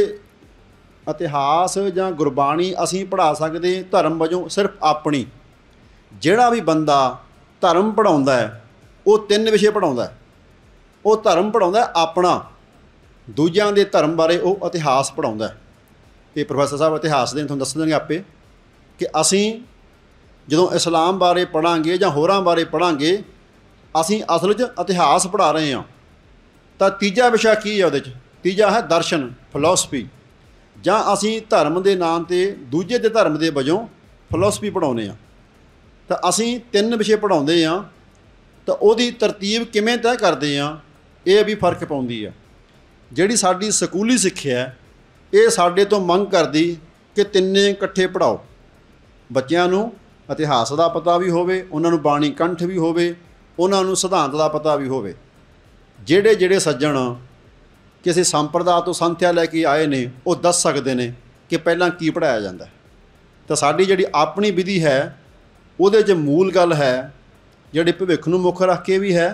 ਇਤਿਹਾਸ ਜਾਂ ਗੁਰਬਾਣੀ ਅਸੀਂ ਪੜ੍ਹਾ ਸਕਦੇ ਧਰਮ ਵਜੋਂ ਸਿਰਫ ਆਪਣੀ ਜਿਹੜਾ ਵੀ ਬੰਦਾ ਧਰਮ ਪੜਾਉਂਦਾ ਹੈ ਉਹ ਤਿੰਨ ਵਿਸ਼ੇ ਪੜਾਉਂਦਾ ਉਹ ਧਰਮ ਪੜਾਉਂਦਾ ਆਪਣਾ ਦੂਜਿਆਂ ਦੇ ਧਰਮ ਬਾਰੇ ਉਹ ਇਤਿਹਾਸ ਪੜਾਉਂਦਾ ਤੇ ਪ੍ਰੋਫੈਸਰ ਸਾਹਿਬ ਇਤਿਹਾਸ ਦੇ ਤੁਹਾਨੂੰ ਦੱਸ ਦੇਣਗੇ ਆਪੇ ਕਿ ਅਸੀਂ ਜਦੋਂ ਇਸਲਾਮ ਬਾਰੇ ਪੜਾਂਗੇ ਜਾਂ ਹੋਰਾਂ ਬਾਰੇ ਪੜਾਂਗੇ ਅਸੀਂ ਅਸਲ 'ਚ ਇਤਿਹਾਸ ਪੜ੍ਹਾ ਰਹੇ ਹਾਂ ਤਾਂ ਤੀਜਾ ਵਿਸ਼ਾ ਕੀ ਹੈ ਉਹਦੇ 'ਚ ਤੀਜਾ ਹੈ ਦਰਸ਼ਨ ਫਿਲਾਸਫੀ ਜਾਂ ਅਸੀਂ ਧਰਮ ਦੇ ਨਾਮ ਤੇ ਦੂਜੇ ਦੇ ਧਰਮ ਦੇ ਵਜੋਂ ਫਿਲਾਸਫੀ ਪੜਾਉਨੇ ਆ ਤਾਂ ਅਸੀਂ ਤਿੰਨ ਵਿਸ਼ੇ ਪੜਾਉਂਦੇ ਆ ਤਾਂ ਉਹਦੀ ਤਰਤੀਬ ਕਿਵੇਂ ਤੈਅ ਕਰਦੇ ਆ ਇਹ ਵੀ ਫਰਕ ਪਾਉਂਦੀ ਆ ਜਿਹੜੀ ਸਾਡੀ ਸਕੂਲੀ ਸਿੱਖਿਆ ਇਹ ਸਾਡੇ ਤੋਂ ਮੰਗ ਕਰਦੀ ਕਿ ਤਿੰਨੇ ਇਕੱਠੇ ਪੜਾਓ ਬੱਚਿਆਂ ਨੂੰ ਇਤਿਹਾਸ ਦਾ ਪਤਾ ਵੀ ਹੋਵੇ ਉਹਨਾਂ ਨੂੰ ਬਾਣੀ ਕੰਠ ਵੀ ਹੋਵੇ ਉਹਨਾਂ ਨੂੰ ਸਿਧਾਂਤ ਦਾ ਪਤਾ ਵੀ ਹੋਵੇ ਜਿਹੜੇ ਜਿਹੜੇ ਸੱਜਣ ਕਿਸੇ ਸੰਪਰਦਾ ਤੋਂ ਸੰਥਿਆ ਲੈ ਕੇ ਆਏ ਨੇ ਉਹ ਦੱਸ ਸਕਦੇ ਨੇ ਕਿ ਪਹਿਲਾਂ ਕੀ ਪੜਾਇਆ ਜਾਂਦਾ ਤਾਂ ਸਾਡੀ ਜਿਹੜੀ ਆਪਣੀ ਵਿਧੀ ਹੈ ਉਹਦੇ 'ਚ ਮੂਲ ਗੱਲ ਹੈ ਜਿਹੜੀ ਭਵਿੱਖ ਨੂੰ ਮੁੱਖ ਰੱਖ ਕੇ ਵੀ ਹੈ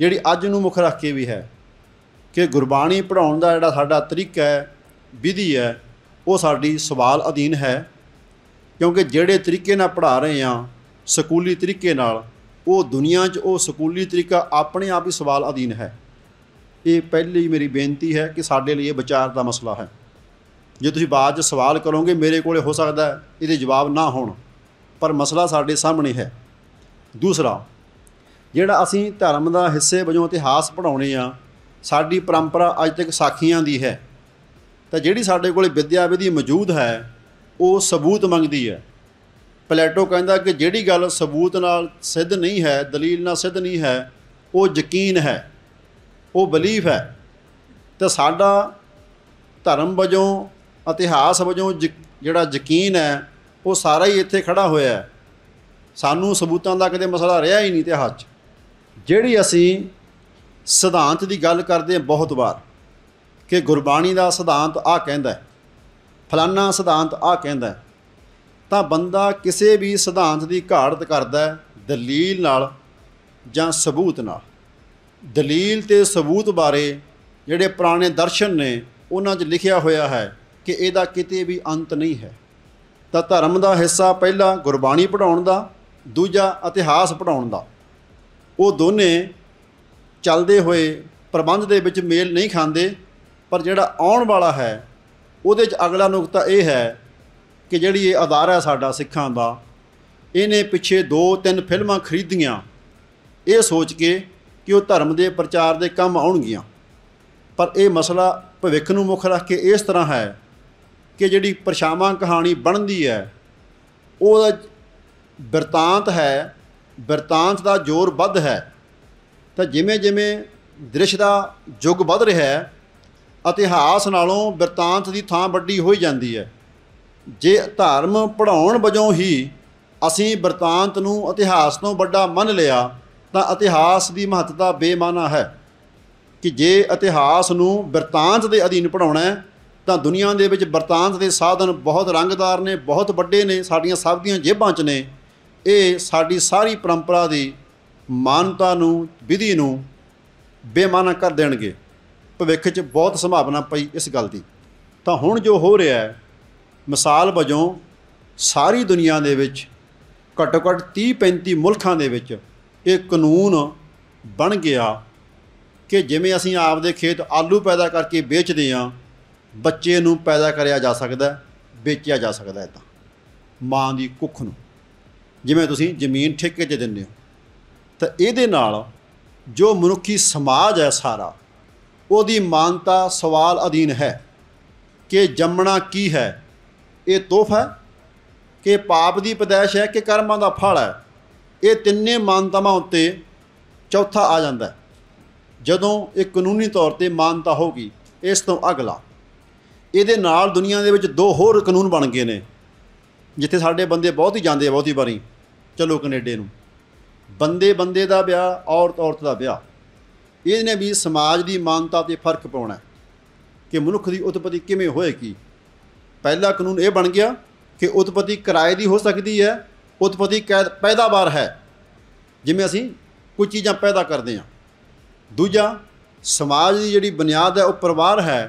ਜਿਹੜੀ ਅੱਜ ਨੂੰ ਮੁੱਖ ਰੱਖ ਕੇ ਵੀ ਹੈ ਕਿ ਗੁਰਬਾਣੀ ਪੜਾਉਣ ਦਾ ਜਿਹੜਾ ਸਾਡਾ ਤਰੀਕਾ ਹੈ ਵਿਧੀ ਹੈ ਉਹ ਸਾਡੀ ਸਵਾਲ ਅਧੀਨ ਹੈ ਕਿਉਂਕਿ ਜਿਹੜੇ ਤਰੀਕੇ ਨਾਲ ਪੜਾ ਰਹੇ ਆ ਸਕੂਲੀ ਤਰੀਕੇ ਨਾਲ ਉਹ ਦੁਨੀਆ 'ਚ ਉਹ ਸਕੂਲੀ ਤਰੀਕਾ ਆਪਣੇ ਆਪ ਹੀ ਸਵਾਲ ਅਧੀਨ ਹੈ ਇਹ ਪਹਿਲੀ ਮੇਰੀ ਬੇਨਤੀ ਹੈ ਕਿ ਸਾਡੇ ਲਈ ਇਹ ਵਿਚਾਰ ਦਾ ਮਸਲਾ ਹੈ ਜੇ ਤੁਸੀਂ ਬਾਅਦ 'ਚ ਸਵਾਲ ਕਰੋਗੇ ਮੇਰੇ ਕੋਲੇ ਹੋ ਸਕਦਾ ਇਹਦੇ ਜਵਾਬ ਨਾ ਹੋਣ ਪਰ ਮਸਲਾ ਸਾਡੇ ਸਾਹਮਣੇ ਹੈ ਦੂਸਰਾ ਜਿਹੜਾ ਅਸੀਂ ਧਰਮ ਦਾ ਹਿੱਸੇ ਵਜੋਂ ਇਤਿਹਾਸ ਪੜਾਉਣੇ ਆ ਸਾਡੀ ਪਰੰਪਰਾ ਅੱਜ ਤੱਕ ਸਾਖੀਆਂ ਦੀ ਹੈ ਤਾਂ ਜਿਹੜੀ ਸਾਡੇ ਕੋਲੇ ਵਿਦਿਆ ਵਿਧੀ ਮੌਜੂਦ ਹੈ ਉਹ ਸਬੂਤ ਮੰਗਦੀ ਹੈ ਪਲੇਟੋ ਕਹਿੰਦਾ ਕਿ ਜਿਹੜੀ ਗੱਲ ਸਬੂਤ ਨਾਲ ਸਿੱਧ ਨਹੀਂ ਹੈ ਦਲੀਲ ਨਾਲ ਸਿੱਧ ਨਹੀਂ ਹੈ ਉਹ ਯਕੀਨ ਹੈ ਉਹ ਬਲੀਫ ਹੈ ਤੇ ਸਾਡਾ ਧਰਮ ਵਜੋਂ ਇਤਿਹਾਸ ਵਜੋਂ ਜਿਹੜਾ ਯਕੀਨ ਹੈ ਉਹ ਸਾਰਾ ਹੀ ਇੱਥੇ ਖੜਾ ਹੋਇਆ ਹੈ ਸਾਨੂੰ ਸਬੂਤਾਂ ਦਾ ਕਦੇ ਮਸਲਾ ਰਿਹਾ ਹੀ ਨਹੀਂ ਇਤਿਹਾਸ 'ਚ ਜਿਹੜੀ ਅਸੀਂ ਸਿਧਾਂਤ ਦੀ ਗੱਲ ਕਰਦੇ ਹਾਂ ਬਹੁਤ ਵਾਰ ਕਿ ਗੁਰਬਾਣੀ ਦਾ ਸਿਧਾਂਤ ਆ ਕਹਿੰਦਾ ਫਲਾਨਾ ਸਿਧਾਂਤ ਆ ਕਹਿੰਦਾ ਤਾਂ ਬੰਦਾ ਕਿਸੇ ਵੀ ਸਿਧਾਂਤ ਦੀ ਘਾੜਤ ਕਰਦਾ ਹੈ ਦਲੀਲ ਨਾਲ ਜਾਂ ਸਬੂਤ ਨਾਲ ਦਲੀਲ ਤੇ ਸਬੂਤ ਬਾਰੇ ਜਿਹੜੇ ਪੁਰਾਣੇ ਦਰਸ਼ਨ ਨੇ ਉਹਨਾਂ 'ਚ ਲਿਖਿਆ ਹੋਇਆ ਹੈ ਕਿ ਇਹਦਾ ਕਿਤੇ ਵੀ ਅੰਤ ਨਹੀਂ ਹੈ ਤਾਂ ਧਰਮ ਦਾ ਹਿੱਸਾ ਪਹਿਲਾ ਗੁਰਬਾਣੀ ਪੜਾਉਣ ਦਾ ਦੂਜਾ ਇਤਿਹਾਸ ਪੜਾਉਣ ਦਾ ਉਹ ਦੋਨੇ ਚੱਲਦੇ ਹੋਏ ਪ੍ਰਬੰਧ ਦੇ ਵਿੱਚ ਮੇਲ ਨਹੀਂ ਖਾਂਦੇ ਪਰ ਜਿਹੜਾ ਆਉਣ ਵਾਲਾ ਹੈ ਉਹਦੇ 'ਚ ਅਗਲਾ ਨੁਕਤਾ ਇਹ ਹੈ ਕਿ ਜਿਹੜੀ ਇਹ ਅਦਾਰਾ ਸਾਡਾ ਸਿੱਖਾਂ ਦਾ ਇਹਨੇ ਪਿੱਛੇ ਦੋ ਤਿੰਨ ਫਿਲਮਾਂ ਖਰੀਦੀਆਂ ਇਹ ਸੋਚ ਕੇ ਕਿ ਉਹ ਧਰਮ ਦੇ ਪ੍ਰਚਾਰ ਦੇ ਕੰਮ ਆਉਣਗੀਆਂ ਪਰ ਇਹ ਮਸਲਾ ਭਵਿੱਖ ਨੂੰ ਮੁੱਖ ਰੱਖ ਕੇ ਇਸ ਤਰ੍ਹਾਂ ਹੈ ਕਿ ਜਿਹੜੀ ਪਰਸ਼ਾਵਾਂ ਕਹਾਣੀ ਬਣਦੀ ਹੈ ਉਹਦਾ ਬਰਤਾਂਤ ਹੈ ਬਰਤਾਂਤ ਦਾ ਜ਼ੋਰ ਵੱਧ ਹੈ ਤਾਂ ਜਿਵੇਂ ਜਿਵੇਂ ਦ੍ਰਿਸ਼ ਦਾ ਯੁੱਗ ਵੱਧ ਰਿਹਾ ਹੈ ਇਤਿਹਾਸ ਨਾਲੋਂ ਬਰਤਾਂਤ ਦੀ ਥਾਂ ਵੱਡੀ ਹੋਈ ਜਾਂਦੀ ਹੈ ਜੇ ਧਰਮ ਪੜਾਉਣ ਵਜੋਂ ਹੀ ਅਸੀਂ ਵਰਤਾਂਤ ਨੂੰ ਇਤਿਹਾਸ ਤੋਂ ਵੱਡਾ ਮੰਨ ਲਿਆ ਤਾਂ ਇਤਿਹਾਸ ਦੀ ਮਹੱਤਤਾ ਬੇਮਾਨਾ ਹੈ ਕਿ ਜੇ ਇਤਿਹਾਸ ਨੂੰ ਵਰਤਾਂਤ ਦੇ ਅਧੀਨ ਪੜਾਉਣਾ ਹੈ ਤਾਂ ਦੁਨੀਆ ਦੇ ਵਿੱਚ ਵਰਤਾਂਤ ਦੇ ਸਾਧਨ ਬਹੁਤ ਰੰਗਦਾਰ ਨੇ ਬਹੁਤ ਵੱਡੇ ਨੇ ਸਾਡੀਆਂ ਸਭ ਦੀਆਂ ਜੇਬਾਂ 'ਚ ਨੇ ਇਹ ਸਾਡੀ ਸਾਰੀ ਪਰੰਪਰਾ ਦੀ ਮਾਨਤਾ ਨੂੰ ਵਿਧੀ ਨੂੰ ਬੇਮਾਨਾ ਕਰ ਦੇਣਗੇ ਭਵਿੱਖ 'ਚ ਬਹੁਤ ਸੰਭਾਵਨਾ ਪਈ ਇਸ ਗੱਲ ਦੀ ਤਾਂ ਹੁਣ ਜੋ ਹੋ ਰਿਹਾ ਹੈ ਮਿਸਾਲ ਵਜੋਂ ਸਾਰੀ ਦੁਨੀਆ ਦੇ ਵਿੱਚ ਘੱਟੋ ਘੱਟ 30-35 ਮੁਲਕਾਂ ਦੇ ਵਿੱਚ ਇਹ ਕਾਨੂੰਨ ਬਣ ਗਿਆ ਕਿ ਜਿਵੇਂ ਅਸੀਂ ਆਪਦੇ ਖੇਤ ਆਲੂ ਪੈਦਾ ਕਰਕੇ ਵੇਚਦੇ ਆ ਬੱਚੇ ਨੂੰ ਪੈਦਾ ਕਰਿਆ ਜਾ ਸਕਦਾ ਵੇਚਿਆ ਜਾ ਸਕਦਾ ਹੈ ਤਾਂ ਮਾਂ ਦੀ ਕੁੱਖ ਨੂੰ ਜਿਵੇਂ ਤੁਸੀਂ ਜ਼ਮੀਨ ਠੇਕੇ 'ਤੇ ਦਿੰਦੇ ਹੋ ਤਾਂ ਇਹਦੇ ਨਾਲ ਜੋ ਮਨੁੱਖੀ ਸਮਾਜ ਹੈ ਸਾਰਾ ਉਹਦੀ ਮਾਨਤਾ ਸਵਾਲ ਅਧੀਨ ਹੈ ਕਿ ਜੰਮਣਾ ਕੀ ਹੈ ਇਹ ਤੋਹਫਾ ਹੈ ਕਿ ਪਾਪ ਦੀ ਪਦੈਸ਼ ਹੈ ਕਿ ਕਰਮਾਂ ਦਾ ਫਲ ਹੈ ਇਹ ਤਿੰਨੇ ਮਾਨਤਾਵਾਂ ਉੱਤੇ ਚੌਥਾ ਆ ਜਾਂਦਾ ਜਦੋਂ ਇਹ ਕਾਨੂੰਨੀ ਤੌਰ ਤੇ ਮਾਨਤਾ ਹੋਗੀ ਇਸ ਤੋਂ ਅਗਲਾ ਇਹਦੇ ਨਾਲ ਦੁਨੀਆ ਦੇ ਵਿੱਚ ਦੋ ਹੋਰ ਕਾਨੂੰਨ ਬਣ ਗਏ ਨੇ ਜਿੱਥੇ ਸਾਡੇ ਬੰਦੇ ਬਹੁਤ ਹੀ ਜਾਂਦੇ ਆ ਬਹੁਤੀ ਵਾਰੀ ਚਲੋ ਕੈਨੇਡਾ ਨੂੰ ਬੰਦੇ ਬੰਦੇ ਦਾ ਵਿਆਹ ਔਰਤ ਔਰਤ ਦਾ ਵਿਆਹ ਇਹਨੇ ਵੀ ਸਮਾਜ ਦੀ ਮਾਨਤਾ ਤੇ ਫਰਕ ਪਾਉਣਾ ਕਿ ਮਨੁੱਖ ਦੀ ਉਤਪਤੀ ਕਿਵੇਂ ਹੋਏਗੀ ਪਹਿਲਾ ਕਾਨੂੰਨ ਇਹ ਬਣ ਗਿਆ ਕਿ ਉਤਪਤੀ ਕਿਰਾਏ ਦੀ ਹੋ ਸਕਦੀ ਹੈ ਉਤਪਤੀ ਪੈਦਾਵਾਰ ਹੈ ਜਿਵੇਂ ਅਸੀਂ ਕੋਈ ਚੀਜ਼ਾਂ ਪੈਦਾ ਕਰਦੇ ਹਾਂ ਦੂਜਾ ਸਮਾਜ ਦੀ ਜਿਹੜੀ ਬੁਨਿਆਦ ਹੈ ਉਹ ਪਰਿਵਾਰ ਹੈ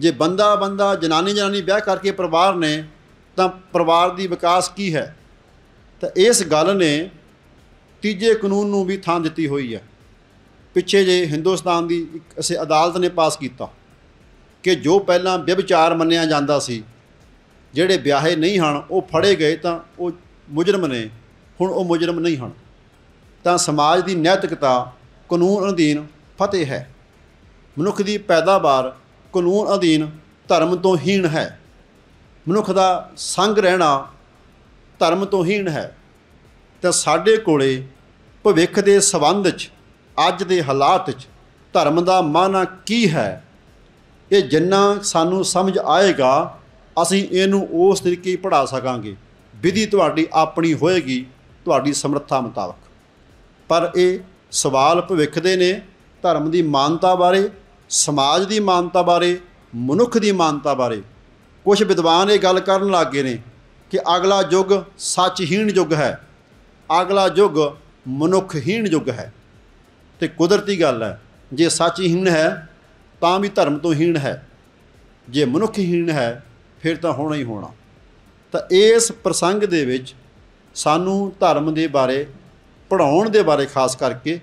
ਜੇ ਬੰਦਾ ਬੰਦਾ ਜਨਾਨੀ ਜਨਾਨੀ ਵਿਆਹ ਕਰਕੇ ਪਰਿਵਾਰ ਨੇ ਤਾਂ ਪਰਿਵਾਰ ਦੀ ਵਿਕਾਸ ਕੀ ਹੈ ਤਾਂ ਇਸ ਗੱਲ ਨੇ ਤੀਜੇ ਕਾਨੂੰਨ ਨੂੰ ਵੀ ਥਾਂ ਦਿੱਤੀ ਹੋਈ ਹੈ ਪਿੱਛੇ ਜੇ ਹਿੰਦੁਸਤਾਨ ਦੀ ਇੱਕ ਅਦਾਲਤ ਨੇ ਪਾਸ ਕੀਤਾ ਕਿ ਜੋ ਪਹਿਲਾਂ ਵਿਭਚਾਰ ਮੰਨਿਆ ਜਾਂਦਾ ਸੀ ਜਿਹੜੇ ਵਿਆਹੇ ਨਹੀਂ ਹਨ ਉਹ ਫੜੇ ਗਏ ਤਾਂ ਉਹ ਮੁਜਰਮ ਨੇ ਹੁਣ ਉਹ ਮੁਜਰਮ ਨਹੀਂ ਹਨ ਤਾਂ ਸਮਾਜ ਦੀ ਨੈਤਿਕਤਾ ਕਾਨੂੰਨ ਅਧੀਨ ਫਤਿਹ ਹੈ ਮਨੁੱਖ ਦੀ ਪੈਦਾਵਾਰ ਕਾਨੂੰਨ ਅਧੀਨ ਧਰਮ ਤੋਂ ਹੀਣ ਹੈ ਮਨੁੱਖ ਦਾ ਸੰਗ ਰਹਿਣਾ ਧਰਮ ਤੋਂ ਹੀਣ ਹੈ ਤਾਂ ਸਾਡੇ ਕੋਲੇ ਭਵਿੱਖ ਦੇ ਸਬੰਧ 'ਚ ਅੱਜ ਦੇ ਹਾਲਾਤ 'ਚ ਧਰਮ ਦਾ ਮਾਨਾ ਕੀ ਹੈ ਇਹ ਜਿੰਨਾ ਸਾਨੂੰ ਸਮਝ ਆਏਗਾ ਅਸੀਂ ਇਹਨੂੰ ਉਸ ਤਰੀਕੇ ਹੀ ਪੜਾ ਸਕਾਂਗੇ ਵਿਧੀ ਤੁਹਾਡੀ ਆਪਣੀ ਹੋਏਗੀ ਤੁਹਾਡੀ ਸਮਰੱਥਾ ਮੁਤਾਬਕ ਪਰ ਇਹ ਸਵਾਲ ਭਵਿੱਖ ਦੇ ਨੇ ਧਰਮ ਦੀ ਮਾਨਤਾ ਬਾਰੇ ਸਮਾਜ ਦੀ ਮਾਨਤਾ ਬਾਰੇ ਮਨੁੱਖ ਦੀ ਮਾਨਤਾ ਬਾਰੇ ਕੁਝ ਵਿਦਵਾਨ ਇਹ ਗੱਲ ਕਰਨ ਲੱਗੇ ਨੇ ਕਿ ਅਗਲਾ ਯੁੱਗ ਸੱਚਹੀਣ ਯੁੱਗ ਹੈ ਅਗਲਾ ਯੁੱਗ ਮਨੁੱਖਹੀਣ ਯੁੱਗ ਹੈ ਤੇ ਕੁਦਰਤੀ ਗੱਲ ਹੈ ਜੇ ਸੱਚਹੀਣ ਹੈ ਤਾਂ ਵੀ ਧਰਮ ਤੋਂ ਹੀਣ ਹੈ ਜੇ ਮਨੁੱਖ ਹੀਣ ਹੈ ਫਿਰ ਤਾਂ ਹੋਣਾ ਹੀ ਹੋਣਾ ਤਾਂ ਇਸ ਪ੍ਰਸੰਗ ਦੇ ਵਿੱਚ ਸਾਨੂੰ ਧਰਮ ਦੇ ਬਾਰੇ ਪੜਾਉਣ ਦੇ ਬਾਰੇ ਖਾਸ ਕਰਕੇ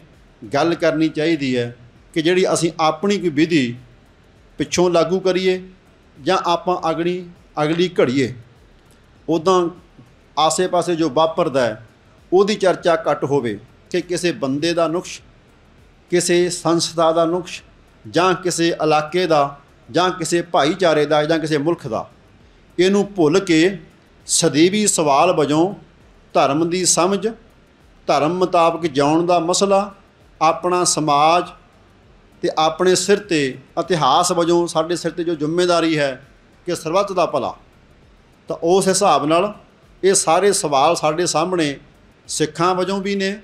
ਗੱਲ ਕਰਨੀ ਚਾਹੀਦੀ ਹੈ ਕਿ ਜਿਹੜੀ ਅਸੀਂ ਆਪਣੀ ਕੋਈ ਵਿਧੀ ਪਿੱਛੋਂ ਲਾਗੂ ਕਰੀਏ ਜਾਂ ਆਪਾਂ ਅਗਣੀ ਅਗਲੀ ਘੜੀਏ ਉਦਾਂ ਆਸੇ-ਪਾਸੇ ਜੋ ਵਾਪਰਦਾ ਹੈ ਉਹਦੀ ਚਰਚਾ ਘੱਟ ਹੋਵੇ ਕਿ ਕਿਸੇ ਬੰਦੇ ਦਾ ਨੁਕਸ਼ ਕਿਸੇ ਸੰਸਥਾ ਦਾ ਨੁਕਸ਼ ਜਾਂ ਕਿਸੇ ਇਲਾਕੇ ਦਾ ਜਾਂ ਕਿਸੇ ਭਾਈਚਾਰੇ ਦਾ ਜਾਂ ਕਿਸੇ ਮੁਲਕ ਦਾ ਇਹਨੂੰ ਭੁੱਲ ਕੇ ਸਦੀਵੀ ਸਵਾਲ ਵਜੋਂ ਧਰਮ ਦੀ ਸਮਝ ਧਰਮ ਮੁਤਾਬਕ ਜਿਉਣ ਦਾ ਮਸਲਾ ਆਪਣਾ ਸਮਾਜ ਤੇ ਆਪਣੇ ਸਿਰ ਤੇ ਇਤਿਹਾਸ ਵਜੋਂ ਸਾਡੇ ਸਿਰ ਤੇ ਜੋ ਜ਼ਿੰਮੇਵਾਰੀ ਹੈ ਕਿ ਸਰਵਤ ਦਾ ਭਲਾ ਤਾਂ ਉਸ ਹਿਸਾਬ ਨਾਲ ਇਹ ਸਾਰੇ ਸਵਾਲ ਸਾਡੇ ਸਾਹਮਣੇ ਸਿੱਖਾਂ ਵਜੋਂ ਵੀ ਨੇ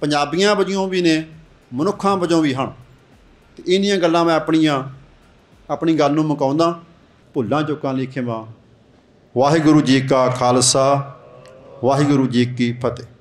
ਪੰਜਾਬੀਆਂ ਵਜੋਂ ਵੀ ਨੇ ਮਨੁੱਖਾਂ ਵਜੋਂ ਵੀ ਹਨ ਤੇ ਇੰਨੀਆਂ ਗੱਲਾਂ ਮੈਂ ਆਪਣੀਆਂ ਆਪਣੀ ਗੱਲ ਨੂੰ ਮੁਕਾਉਂਦਾ ਭੁੱਲਾਂ ਚੁੱਕਾਂ ਲਿਖੇਵਾ ਵਾਹਿਗੁਰੂ ਜੀ ਕਾ ਖਾਲਸਾ ਵਾਹਿਗੁਰੂ ਜੀ ਕੀ ਫਤਿਹ